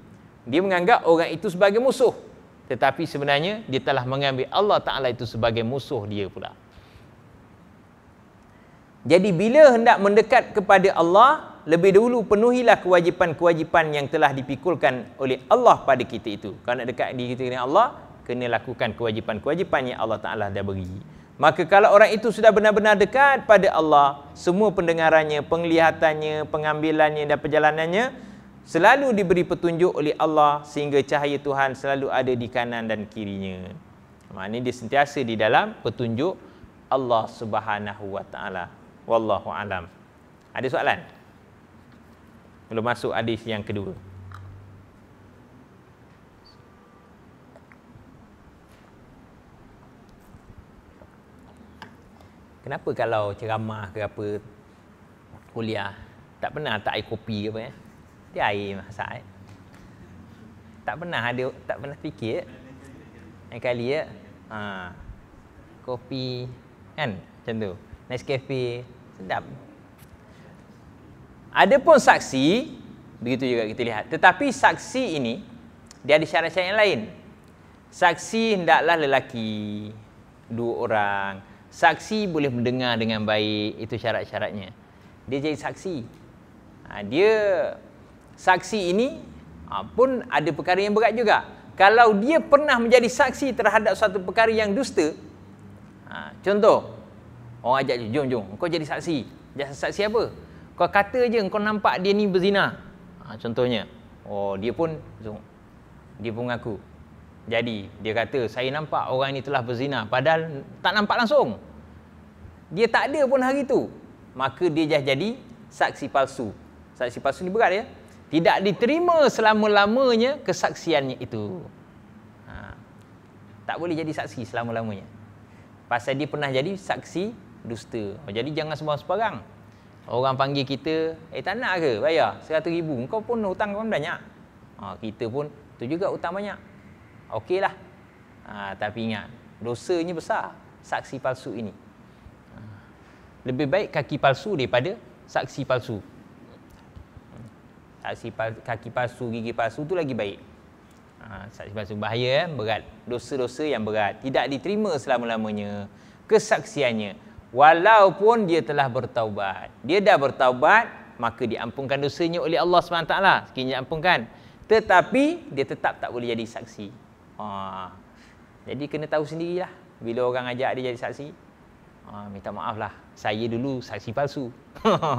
dia menganggap orang itu sebagai musuh tetapi sebenarnya dia telah mengambil Allah taala itu sebagai musuh dia pula jadi bila hendak mendekat kepada Allah lebih dulu penuhilah kewajipan-kewajipan yang telah dipikulkan oleh Allah pada kita itu kalau nak dekat diri kita dengan Allah kena lakukan kewajipan-kewajipan yang Allah taala dah beri Maka kalau orang itu sudah benar-benar dekat pada Allah, semua pendengarannya, penglihatannya, pengambilannya dan perjalanannya selalu diberi petunjuk oleh Allah sehingga cahaya Tuhan selalu ada di kanan dan kirinya. Maknanya dia sentiasa di dalam petunjuk Allah Subhanahu Wa Taala. Wallahu alam. Ada soalan? Belum masuk hadis yang kedua. kenapa kalau ceramah ke apa kuliah tak pernah tak air kopi ke apa ya? Dia air masak eh? Tak pernah ada tak pernah fikir. Eh? Lain kali ya. Ha. Kopi kan macam tu. Nice cafe sedap. Ada pun saksi begitu juga kita lihat. Tetapi saksi ini dia ada syarat-syarat yang lain. Saksi hendaklah lelaki dua orang Saksi boleh mendengar dengan baik Itu syarat-syaratnya Dia jadi saksi ha, Dia Saksi ini ha, Pun ada perkara yang berat juga Kalau dia pernah menjadi saksi terhadap satu perkara yang dusta ha, Contoh Orang ajak je, jom, jom Kau jadi saksi Jadi saksi apa? Kau kata je, kau nampak dia ni berzina ha, Contohnya Oh, dia pun Dia pun mengaku jadi dia kata saya nampak orang ini telah berzina padahal tak nampak langsung. Dia tak ada pun hari itu. Maka dia dah jadi saksi palsu. Saksi palsu ni berat ya. Tidak diterima selama-lamanya kesaksiannya itu. Ha. Tak boleh jadi saksi selama-lamanya. Pasal dia pernah jadi saksi dusta. Oh, jadi jangan sembarang-sembarang. Orang panggil kita, eh tak nak ke bayar RM100,000? Kau pun hutang kau banyak. Ha, kita pun, tu juga hutang banyak. Okey lah ha, Tapi ingat Dosanya besar Saksi palsu ini ha, Lebih baik kaki palsu daripada Saksi palsu Saksi pal- kaki palsu, gigi palsu tu lagi baik ha, Saksi palsu bahaya eh? Berat Dosa-dosa yang berat Tidak diterima selama-lamanya Kesaksiannya Walaupun dia telah bertaubat Dia dah bertaubat Maka diampunkan dosanya oleh Allah SWT Sekiranya diampunkan Tetapi dia tetap tak boleh jadi saksi Ha. Jadi kena tahu sendirilah bila orang ajak dia jadi saksi. Ha, minta maaf lah. Saya dulu saksi palsu.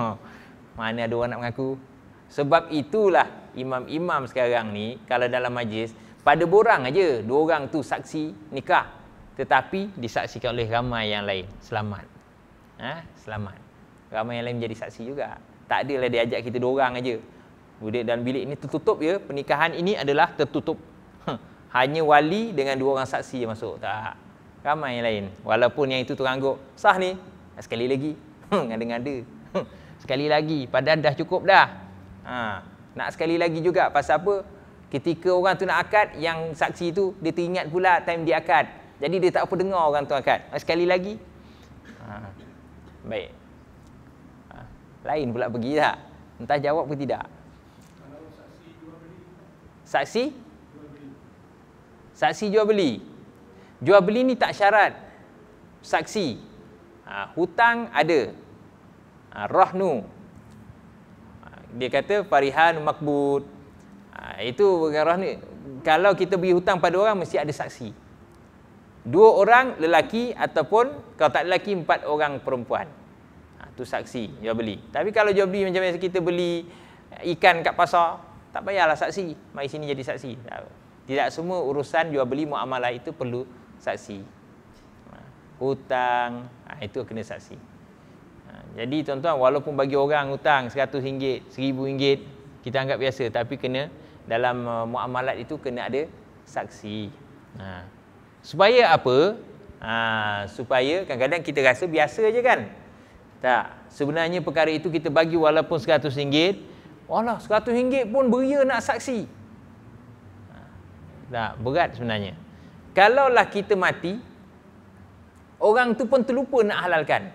Mana ada orang nak mengaku? Sebab itulah imam-imam sekarang ni kalau dalam majlis pada borang aja dua orang tu saksi nikah tetapi disaksikan oleh ramai yang lain. Selamat. Ha? selamat. Ramai yang lain jadi saksi juga. Tak adalah dia ajak kita dua orang aja. Budak dalam bilik ni tertutup ya. Pernikahan ini adalah tertutup. hanya wali dengan dua orang saksi yang masuk tak ramai yang lain walaupun yang itu teranggup sah ni sekali lagi dengan dengan dia sekali lagi padahal dah cukup dah ha nak sekali lagi juga pasal apa ketika orang tu nak akad yang saksi tu dia teringat pula time dia akad jadi dia tak apa dengar orang tu akad ha, sekali lagi ha baik ha. lain pula pergi tak entah jawab ke tidak saksi saksi jual beli jual beli ni tak syarat saksi ha, hutang ada ha, rahnu ha, dia kata farihan makbud ha, itu rahnu kalau kita beri hutang pada orang mesti ada saksi dua orang lelaki ataupun kalau tak lelaki empat orang perempuan ha, tu saksi jual beli tapi kalau jual beli macam kita beli ikan kat pasar tak payahlah saksi mai sini jadi saksi tak apa. Tidak semua urusan jual beli muamalah itu perlu saksi. Ha, hutang, ha, itu kena saksi. Ha, jadi tuan-tuan, walaupun bagi orang hutang RM100, RM1000, kita anggap biasa. Tapi kena dalam uh, muamalat itu kena ada saksi. Supaya apa? Supaya kadang-kadang kita rasa biasa je kan? Tak. Sebenarnya perkara itu kita bagi walaupun RM100. Walah, RM100 pun beria nak Saksi. Tak, berat sebenarnya. Kalaulah kita mati, orang tu pun terlupa nak halalkan.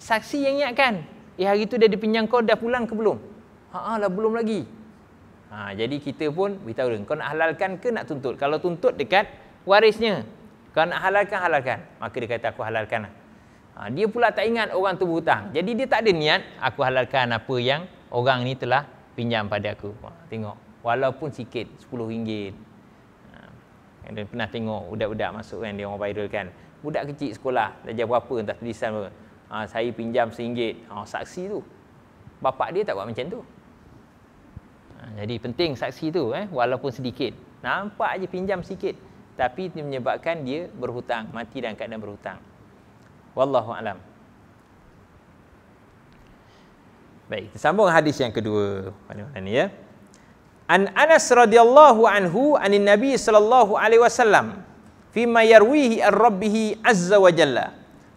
Saksi yang ingatkan, eh hari tu dia dipinjam kau dah pulang ke belum? Haa lah belum lagi. Ha, jadi kita pun beritahu dia, kau nak halalkan ke nak tuntut? Kalau tuntut dekat warisnya, kau nak halalkan, halalkan. Maka dia kata aku halalkan lah. Ha, dia pula tak ingat orang tu berhutang. Jadi dia tak ada niat, aku halalkan apa yang orang ni telah pinjam pada aku. Ha, tengok, walaupun sikit, RM10 dia pernah tengok budak-budak masuk kan, dia orang viral kan. Budak kecil sekolah, dah jawab apa, entah tulisan apa. Ha, saya pinjam RM1. Ha, ah, saksi tu. Bapak dia tak buat macam tu. Ha, jadi penting saksi tu, eh, walaupun sedikit. Nampak aja pinjam sikit. Tapi dia menyebabkan dia berhutang, mati dalam keadaan berhutang. Wallahu a'lam. Baik, kita sambung hadis yang kedua. Mana-mana ni ya. An Anas radhiyallahu anhu An Nabi sallallahu alaihi wasallam fima yarwihi ar-rabbih azza wa jalla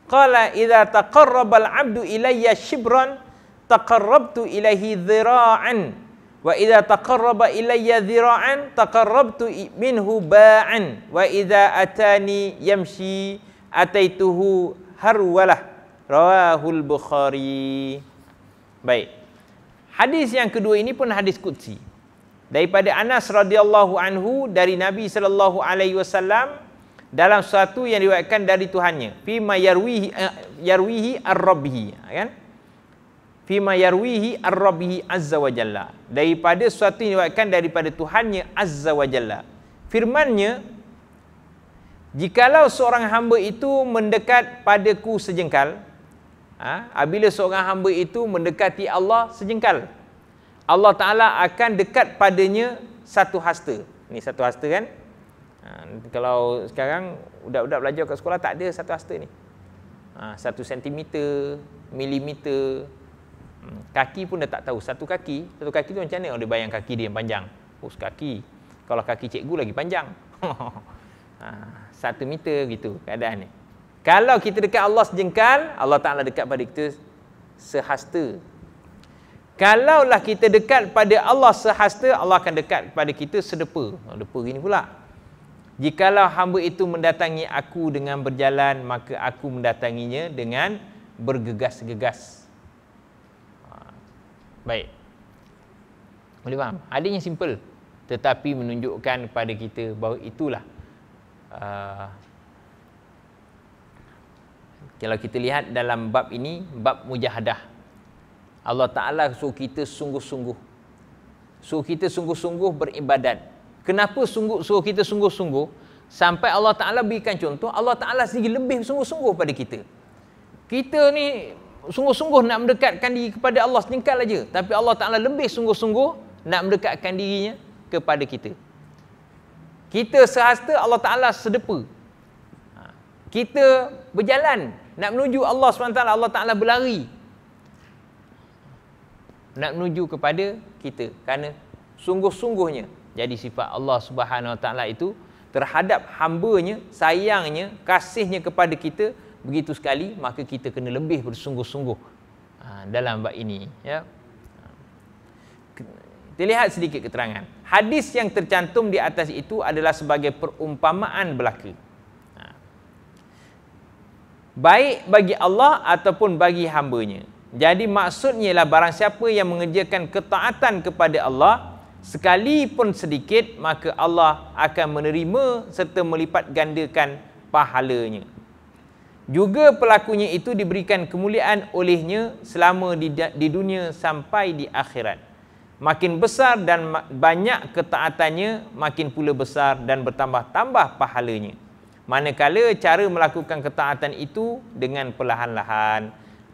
qala idza taqarraba al-'abdu ilayya shibran taqarrabtu ilayhi dhira'an wa idza taqarraba ilayya dhira'an taqarrabtu minhu ba'an wa idza atani yamshi ataituhu harwalah rawahul bukhari baik hadis yang kedua ini pun hadis qudsi daripada Anas radhiyallahu anhu dari Nabi sallallahu alaihi wasallam dalam sesuatu yang diriwayatkan dari Tuhannya fi ma yarwihi eh, yarwihi ar-rabbihi kan fi ma yarwihi ar-rabbihi azza wa jalla daripada sesuatu yang diriwayatkan daripada Tuhannya azza wa jalla firmannya jikalau seorang hamba itu mendekat padaku sejengkal ha? bila seorang hamba itu mendekati Allah sejengkal Allah Ta'ala akan dekat padanya satu hasta. Ni satu hasta kan? Ha, kalau sekarang budak-budak belajar kat sekolah tak ada satu hasta ni. Ha, satu sentimeter, milimeter. Hmm, kaki pun dah tak tahu. Satu kaki, satu kaki tu macam mana? Oh, dia bayang kaki dia yang panjang. Oh, kaki. Kalau kaki cikgu lagi panjang. ha, satu meter gitu keadaan ni. Kalau kita dekat Allah sejengkal, Allah Ta'ala dekat pada kita sehasta Kalaulah kita dekat pada Allah sehasta, Allah akan dekat kepada kita sedepa. Oh, depa gini pula. Jikalau hamba itu mendatangi aku dengan berjalan, maka aku mendatanginya dengan bergegas-gegas. Ha, baik. Boleh faham? Adanya simple. Tetapi menunjukkan kepada kita bahawa itulah. Uh, kalau kita lihat dalam bab ini, bab mujahadah. Allah Ta'ala suruh kita sungguh-sungguh. Suruh kita sungguh-sungguh beribadat. Kenapa sungguh suruh kita sungguh-sungguh? Sampai Allah Ta'ala berikan contoh, Allah Ta'ala sendiri lebih sungguh-sungguh pada kita. Kita ni sungguh-sungguh nak mendekatkan diri kepada Allah setingkal aja, Tapi Allah Ta'ala lebih sungguh-sungguh nak mendekatkan dirinya kepada kita. Kita sehasta Allah Ta'ala sedepa. Ha. Kita berjalan nak menuju Allah SWT, Allah Ta'ala berlari nak menuju kepada kita kerana sungguh-sungguhnya jadi sifat Allah Subhanahu Wa Taala itu terhadap hamba-Nya sayangnya kasihnya kepada kita begitu sekali maka kita kena lebih bersungguh-sungguh ha, dalam bab ini ya kita lihat sedikit keterangan hadis yang tercantum di atas itu adalah sebagai perumpamaan belaka ha. baik bagi Allah ataupun bagi hamba jadi maksudnya ialah barang siapa yang mengerjakan ketaatan kepada Allah sekalipun sedikit maka Allah akan menerima serta melipat gandakan pahalanya. Juga pelakunya itu diberikan kemuliaan olehnya selama di, di dunia sampai di akhirat. Makin besar dan banyak ketaatannya, makin pula besar dan bertambah-tambah pahalanya. Manakala cara melakukan ketaatan itu dengan perlahan-lahan.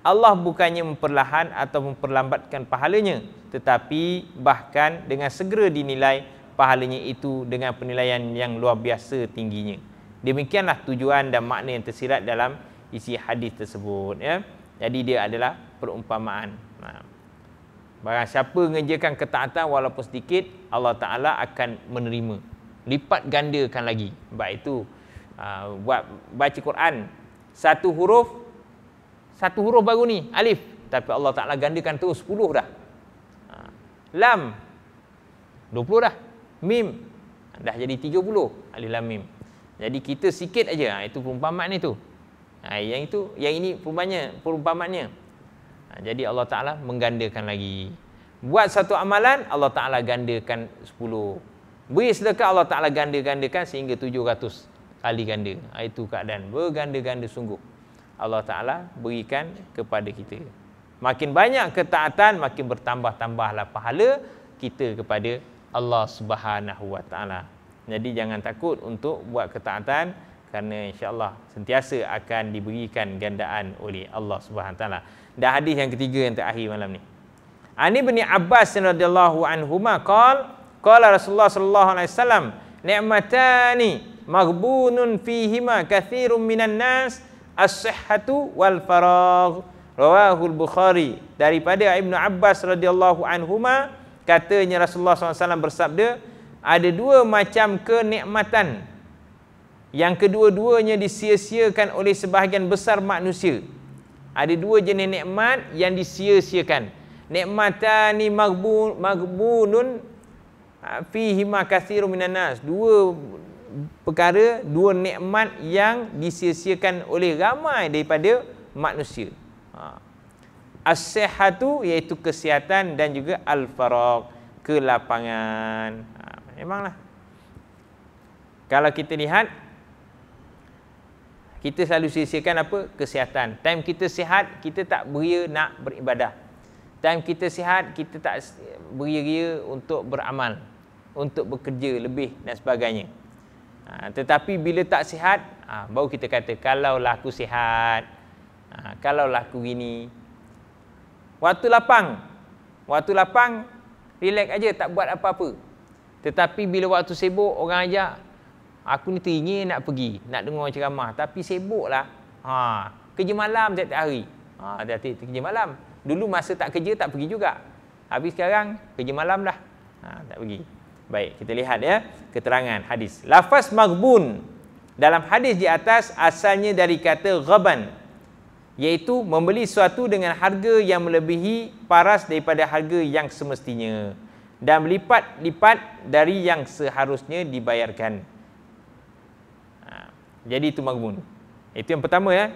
Allah bukannya memperlahan atau memperlambatkan pahalanya tetapi bahkan dengan segera dinilai pahalanya itu dengan penilaian yang luar biasa tingginya demikianlah tujuan dan makna yang tersirat dalam isi hadis tersebut ya jadi dia adalah perumpamaan ha. barang siapa mengerjakan ketaatan walaupun sedikit Allah Taala akan menerima lipat gandakan lagi baik itu ha, buat baca Quran satu huruf satu huruf baru ni alif tapi Allah Taala gandakan terus 10 dah ha. lam 20 dah mim dah jadi 30 alif lam mim jadi kita sikit aja ha, itu perumpamaan itu ha, yang itu yang ini perumpamannya perumpamannya ha, jadi Allah Taala menggandakan lagi buat satu amalan Allah Taala gandakan 10 beri sedekah Allah Taala ganda-gandakan sehingga 700 kali ganda itu keadaan berganda-ganda sungguh Allah Ta'ala berikan kepada kita. Makin banyak ketaatan, makin bertambah-tambahlah pahala kita kepada Allah Subhanahu Wa Ta'ala. Jadi jangan takut untuk buat ketaatan kerana insya-Allah sentiasa akan diberikan gandaan oleh Allah Subhanahu Wa Taala. Dan hadis yang ketiga yang terakhir malam ni. Ani bin Abbas radhiyallahu anhuma qal qala Rasulullah sallallahu alaihi wasallam ni'matani maghbunun fihima katsirun minan nas as-sihhatu wal faragh rawahul bukhari daripada ibnu abbas radhiyallahu anhuma katanya rasulullah SAW bersabda ada dua macam kenikmatan yang kedua-duanya disia-siakan oleh sebahagian besar manusia ada dua jenis nikmat yang disia-siakan nikmatani magbun magbunun ah, fihi ma kathirun nas dua perkara dua nikmat yang disia-siakan oleh ramai daripada manusia. Ha. As-sihatu iaitu kesihatan dan juga al-faraq, kelapangan. Ha, memanglah. Kalau kita lihat kita selalu sia-siakan apa? Kesihatan. Time kita sihat, kita tak beria nak beribadah. Time kita sihat, kita tak beria-ria untuk beramal. Untuk bekerja lebih dan sebagainya. Ha, tetapi bila tak sihat, ha, baru kita kata kalaulah aku sihat, ha, kalaulah aku gini. Waktu lapang, waktu lapang, relax aja tak buat apa-apa. Tetapi bila waktu sibuk, orang ajak, aku ni teringin nak pergi, nak dengar ceramah. Tapi sibuklah. Ha, kerja malam setiap hari. Ha, hati kerja malam. Dulu masa tak kerja, tak pergi juga. Habis sekarang, kerja malam dah. Ha, tak pergi. Baik, kita lihat ya keterangan hadis. Lafaz maghbun dalam hadis di atas asalnya dari kata ghaban iaitu membeli sesuatu dengan harga yang melebihi paras daripada harga yang semestinya dan melipat-lipat dari yang seharusnya dibayarkan. Ha, jadi itu maghbun. Itu yang pertama ya.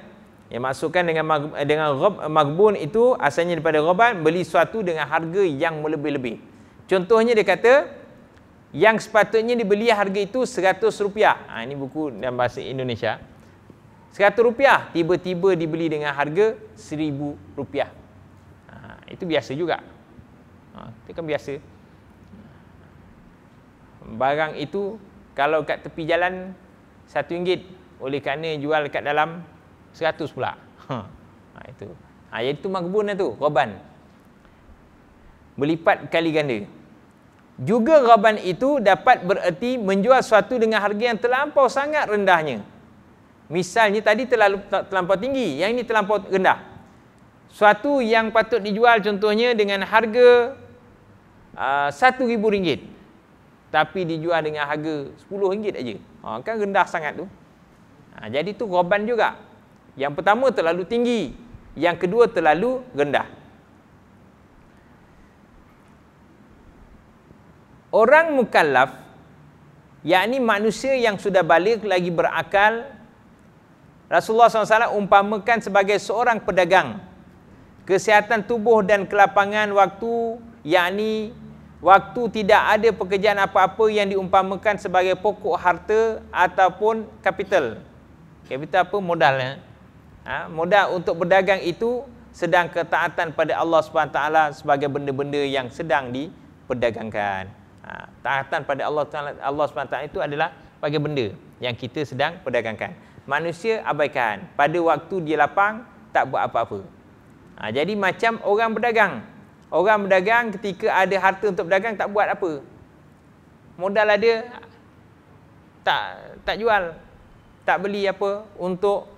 Yang masukkan dengan mag, dengan maghbun itu asalnya daripada ghaban beli sesuatu dengan harga yang melebih-lebih. Contohnya dia kata yang sepatutnya dibeli harga itu seratus rupiah, Ha, ini buku dalam bahasa Indonesia. seratus rupiah, tiba-tiba dibeli dengan harga seribu rupiah, Ha, itu biasa juga. Ha, itu kan biasa. Barang itu kalau kat tepi jalan satu ringgit, oleh kerana jual kat dalam seratus 100 pula. Ha, ha, itu. Ha, itu magbun lah tu korban. Berlipat kali ganda. Juga raban itu dapat bererti menjual sesuatu dengan harga yang terlampau sangat rendahnya. Misalnya tadi terlalu terlampau tinggi, yang ini terlampau rendah. Suatu yang patut dijual contohnya dengan harga uh, ah, RM1,000 tapi dijual dengan harga RM10 aja. Ha, kan rendah sangat tu. Ha, jadi tu roban juga. Yang pertama terlalu tinggi, yang kedua terlalu rendah. Orang mukallaf yakni manusia yang sudah balik lagi berakal Rasulullah SAW umpamakan sebagai seorang pedagang Kesihatan tubuh dan kelapangan waktu yakni waktu tidak ada pekerjaan apa-apa yang diumpamakan sebagai pokok harta ataupun kapital Kapital apa? Modal ya? ha? Modal untuk berdagang itu sedang ketaatan pada Allah SWT sebagai benda-benda yang sedang diperdagangkan ha, taatan pada Allah Taala Allah SWT itu adalah bagi benda yang kita sedang perdagangkan manusia abaikan pada waktu dia lapang tak buat apa-apa ha, jadi macam orang berdagang orang berdagang ketika ada harta untuk berdagang tak buat apa modal ada tak tak jual tak beli apa untuk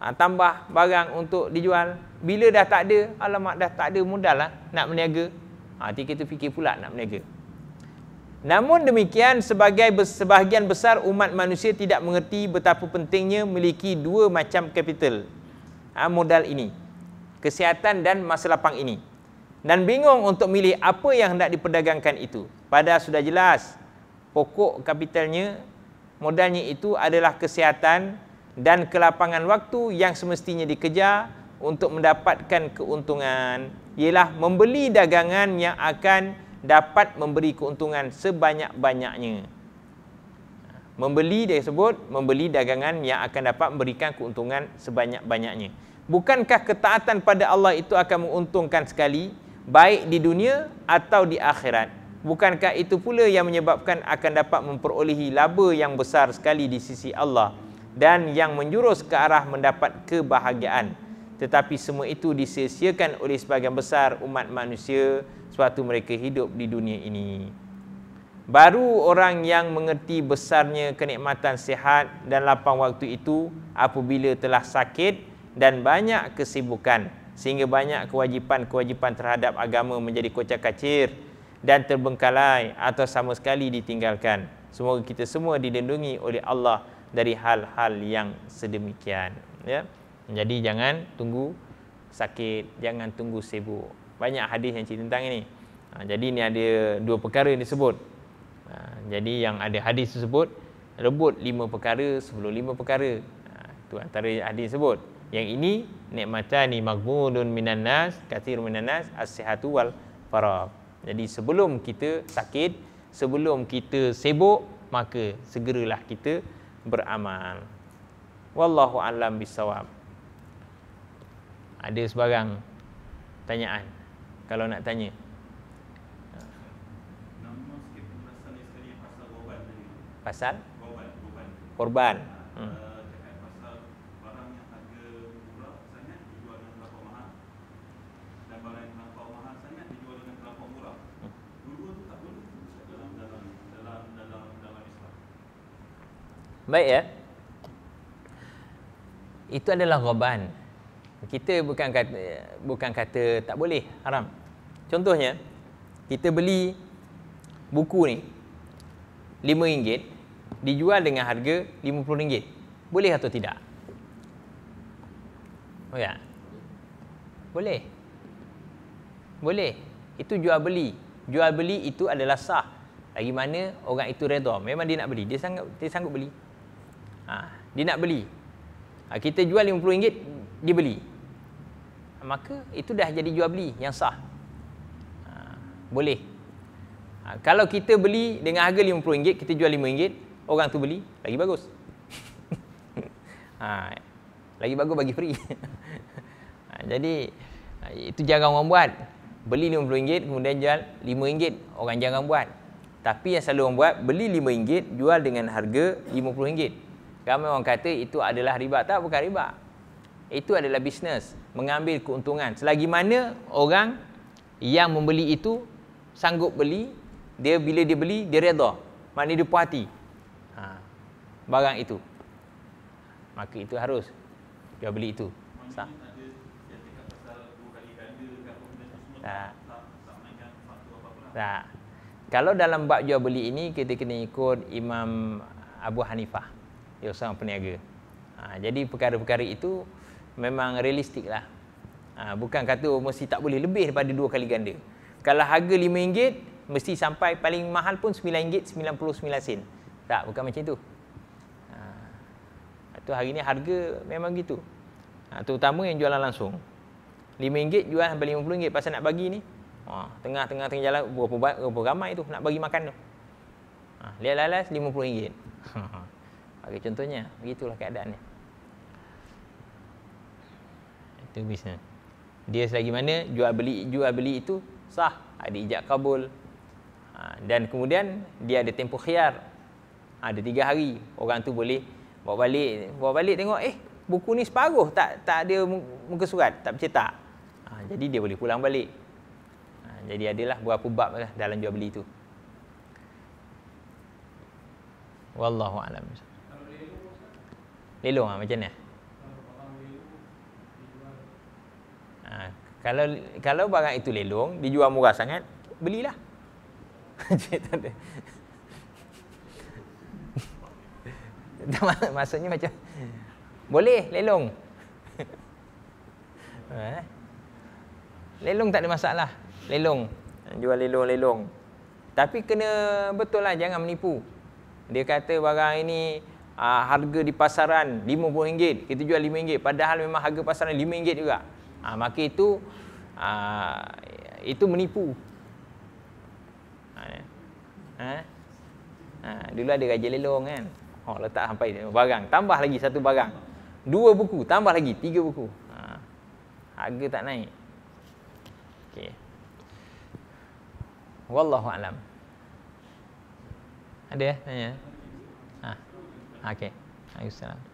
ha, tambah barang untuk dijual bila dah tak ada alamak dah tak ada modal lah nak berniaga ha, ketika tu fikir pula nak berniaga Namun demikian sebagai sebahagian besar umat manusia tidak mengerti betapa pentingnya memiliki dua macam kapital. Ha, modal ini. Kesihatan dan masa lapang ini. Dan bingung untuk milih apa yang hendak diperdagangkan itu. Pada sudah jelas pokok kapitalnya modalnya itu adalah kesihatan dan kelapangan waktu yang semestinya dikejar untuk mendapatkan keuntungan ialah membeli dagangan yang akan dapat memberi keuntungan sebanyak-banyaknya. Membeli dia sebut membeli dagangan yang akan dapat memberikan keuntungan sebanyak-banyaknya. Bukankah ketaatan pada Allah itu akan menguntungkan sekali baik di dunia atau di akhirat? Bukankah itu pula yang menyebabkan akan dapat memperolehi laba yang besar sekali di sisi Allah dan yang menjurus ke arah mendapat kebahagiaan? Tetapi semua itu disia oleh sebagian besar umat manusia sewaktu mereka hidup di dunia ini. Baru orang yang mengerti besarnya kenikmatan sihat dan lapang waktu itu apabila telah sakit dan banyak kesibukan sehingga banyak kewajipan-kewajipan terhadap agama menjadi kocak kacir dan terbengkalai atau sama sekali ditinggalkan. Semoga kita semua dilindungi oleh Allah dari hal-hal yang sedemikian. Ya? Jadi jangan tunggu sakit, jangan tunggu sibuk banyak hadis yang cerita tentang ini. Ha, jadi ini ada dua perkara yang disebut. Ha, jadi yang ada hadis tersebut rebut lima perkara sebelum lima perkara. Ha, itu antara hadis sebut. Yang ini nikmatan ni magmudun minan nas katir minan nas as-sihatu wal farah. Jadi sebelum kita sakit, sebelum kita sibuk maka segeralah kita beramal. Wallahu alam bisawab. Ada sebarang tanyaan? kalau nak tanya. Pasal? Korban. Baik ya. Itu adalah goban kita bukan kata bukan kata tak boleh haram contohnya kita beli buku ni RM5 dijual dengan harga RM50 boleh atau tidak oh ya boleh boleh itu jual beli jual beli itu adalah sah lagi mana orang itu redha memang dia nak beli dia sanggup dia sanggup beli ha, dia nak beli ha, kita jual RM50 dia beli maka itu dah jadi jual beli yang sah. Ha, boleh. Ha, kalau kita beli dengan harga RM50, kita jual RM5, orang tu beli, lagi bagus. ha, lagi bagus bagi free. ha, jadi, ha, itu jangan orang buat. Beli RM50, kemudian jual RM5, orang jangan buat. Tapi yang selalu orang buat, beli RM5, jual dengan harga RM50. Ramai orang kata itu adalah riba. Tak, bukan riba itu adalah bisnes mengambil keuntungan selagi mana orang yang membeli itu sanggup beli dia bila dia beli dia redha maknanya dia puati ha, barang itu maka itu harus dia beli itu tak lah. tak kalau dalam bab jual beli ini kita kena ikut Imam Abu Hanifah dia seorang peniaga ha, jadi perkara-perkara itu memang realistik lah ha, bukan kata oh, mesti tak boleh lebih daripada dua kali ganda kalau harga RM5 mesti sampai paling mahal pun RM9.99 tak bukan macam tu ha, tu hari ni harga memang gitu ha, terutama yang jualan langsung RM5 jual sampai RM50 pasal nak bagi ni ha, tengah-tengah tengah jalan berapa, berapa ramai tu nak bagi makan tu ha, lihat lalas RM50 Okay, contohnya, begitulah keadaannya. Itu bisnes. Dia selagi mana jual beli jual beli itu sah, ada ah, ijab kabul. Ha, dan kemudian dia ada tempoh khiar. Ha, ah, ada tiga hari orang tu boleh bawa balik, bawa balik tengok eh buku ni separuh tak tak ada muka surat, tak bercetak. Ha, jadi dia boleh pulang balik. Ha, jadi adalah berapa bab lah dalam jual beli itu. Wallahu a'lam. Lelong ah macam mana? Ha, kalau kalau barang itu lelong, dijual murah sangat, belilah. Maksudnya macam Boleh lelong ha? Lelong tak ada masalah Lelong Jual lelong-lelong Tapi kena betul lah jangan menipu Dia kata barang ini uh, Harga di pasaran RM50 Kita jual RM5 Padahal memang harga pasaran RM5 juga ha, maka itu ha, itu menipu ha, ha, ha, dulu ada raja lelong kan oh, letak sampai barang tambah lagi satu barang dua buku tambah lagi tiga buku ha, harga tak naik okey wallahu alam ada ya tanya ha okey assalamualaikum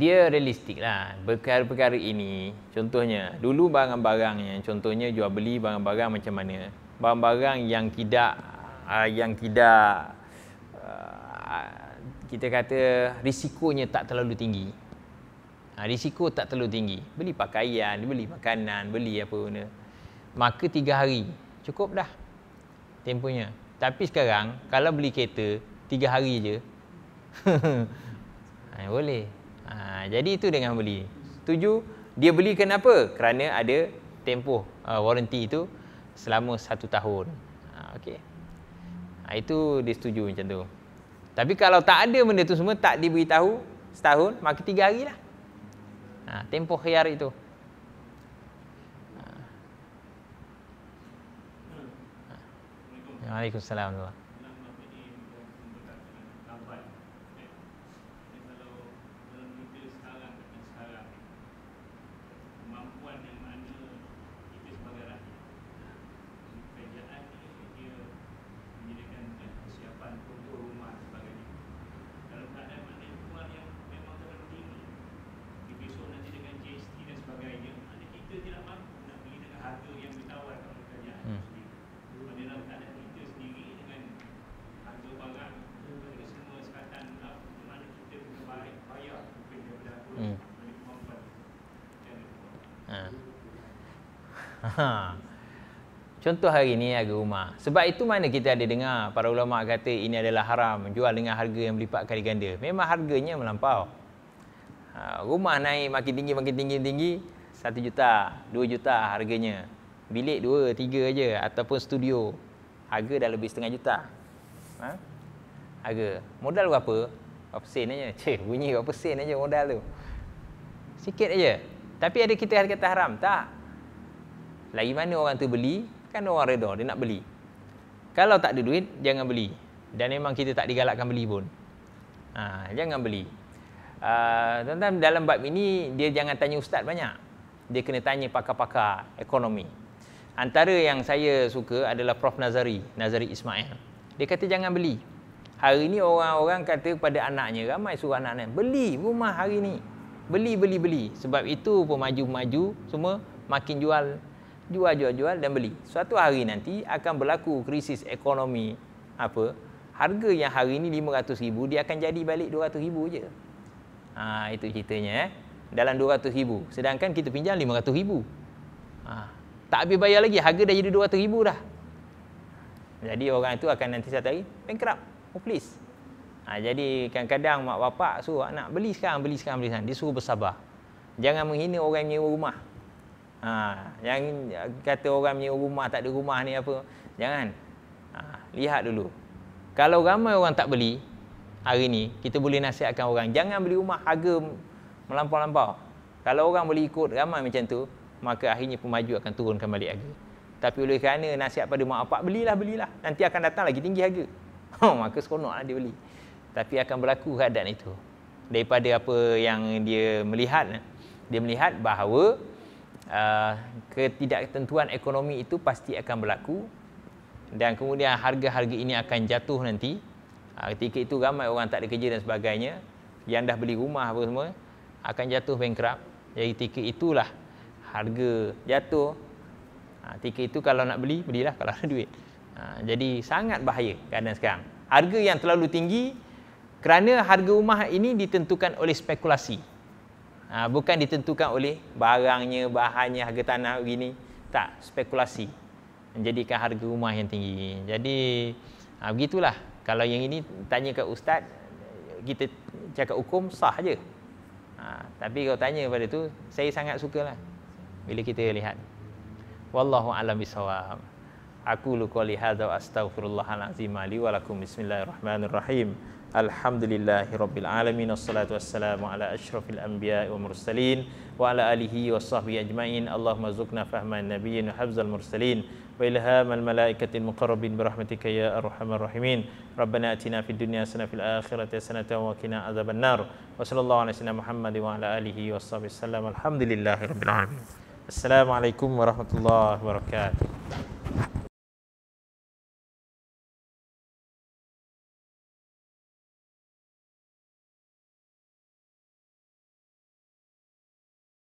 dia realistik lah perkara-perkara ini contohnya dulu barang-barang contohnya jual beli barang-barang macam mana barang-barang yang tidak uh, yang tidak uh, kita kata risikonya tak terlalu tinggi ha, risiko tak terlalu tinggi beli pakaian beli makanan beli apa benda maka tiga hari cukup dah tempohnya tapi sekarang kalau beli kereta tiga hari je ha, boleh Ha, jadi itu dengan beli. Setuju? Dia beli kenapa? Kerana ada tempoh uh, warranty itu selama satu tahun. Ha, okay. ha, itu dia setuju macam tu. Tapi kalau tak ada benda tu semua, tak diberitahu setahun, maka tiga hari lah. Ha, tempoh khiar itu. Ha. ha. Waalaikumsalam. Waalaikumsalam. Ha. Contoh hari ini harga rumah. Sebab itu mana kita ada dengar para ulama kata ini adalah haram jual dengan harga yang berlipat kali ganda. Memang harganya melampau. Ha, rumah naik makin tinggi makin tinggi tinggi Satu juta, dua juta harganya. Bilik dua, tiga aja ataupun studio harga dah lebih setengah juta. Ha? Harga. Modal berapa? Berapa sen aja. Cih, bunyi berapa sen aja modal tu. Sikit aja. Tapi ada kita kata haram? Tak. Lagi mana orang tu beli, kan orang reda, dia nak beli. Kalau tak ada duit, jangan beli. Dan memang kita tak digalakkan beli pun. Ha, jangan beli. Uh, dalam bab ini, dia jangan tanya ustaz banyak. Dia kena tanya pakar-pakar ekonomi. Antara yang saya suka adalah Prof. Nazari, Nazari Ismail. Dia kata jangan beli. Hari ini orang-orang kata kepada anaknya, ramai suruh anaknya, beli rumah hari ini. Beli, beli, beli. Sebab itu pemaju-pemaju semua makin jual jual jual jual dan beli. Suatu hari nanti akan berlaku krisis ekonomi apa? Harga yang hari ini 500,000 dia akan jadi balik 200,000 je. Ha itu ceritanya eh. Dalam 200,000 sedangkan kita pinjam 500,000. Ha tak habis bayar lagi harga dah jadi 200,000 dah. Jadi orang itu akan nanti satu hari bankrupt. Muflis. Ha, jadi kadang-kadang mak bapak suruh anak beli sekarang, beli sekarang, beli sekarang. Dia suruh bersabar. Jangan menghina orang yang nyewa rumah. Ha, yang kata orang punya rumah tak ada rumah ni apa. Jangan. Ha, lihat dulu. Kalau ramai orang tak beli hari ni, kita boleh nasihatkan orang jangan beli rumah harga melampau-lampau. Kalau orang boleh ikut ramai macam tu, maka akhirnya pemaju akan turunkan balik harga. Tapi oleh kerana nasihat pada mak apak, belilah, belilah. Nanti akan datang lagi tinggi harga. Ha, maka seronoklah dia beli. Tapi akan berlaku keadaan itu. Daripada apa yang dia melihat, dia melihat bahawa uh, ketidaktentuan ekonomi itu pasti akan berlaku dan kemudian harga-harga ini akan jatuh nanti uh, ketika itu ramai orang tak ada kerja dan sebagainya yang dah beli rumah apa semua akan jatuh bankrupt jadi ketika itulah harga jatuh uh, itu kalau nak beli belilah kalau ada duit uh, jadi sangat bahaya keadaan sekarang harga yang terlalu tinggi kerana harga rumah ini ditentukan oleh spekulasi ha, bukan ditentukan oleh barangnya, bahannya, harga tanah begini. Tak, spekulasi. Menjadikan harga rumah yang tinggi. Jadi, ha, begitulah. Kalau yang ini, tanya ke ustaz, kita cakap hukum, sah je. Ha, tapi kalau tanya pada tu, saya sangat suka lah. Bila kita lihat. Wallahu a'lam bisawab. Aku lukuli hadha wa astaghfirullahalazim li bismillahirrahmanirrahim. الحمد لله رب العالمين والصلاة والسلام على أشرف الأنبياء والمرسلين وعلى آله وصحبه أجمعين اللهم ارزقنا فهم النبي وحفظ المرسلين وإلهام الملائكة المقربين برحمتك يا أرحم الراحمين ربنا أتنا في الدنيا سنة في الآخرة سنة وقنا عذاب النار وصلى الله على سيدنا محمد وعلى آله وصحبه وسلم الحمد لله رب العالمين السلام عليكم ورحمة الله وبركاته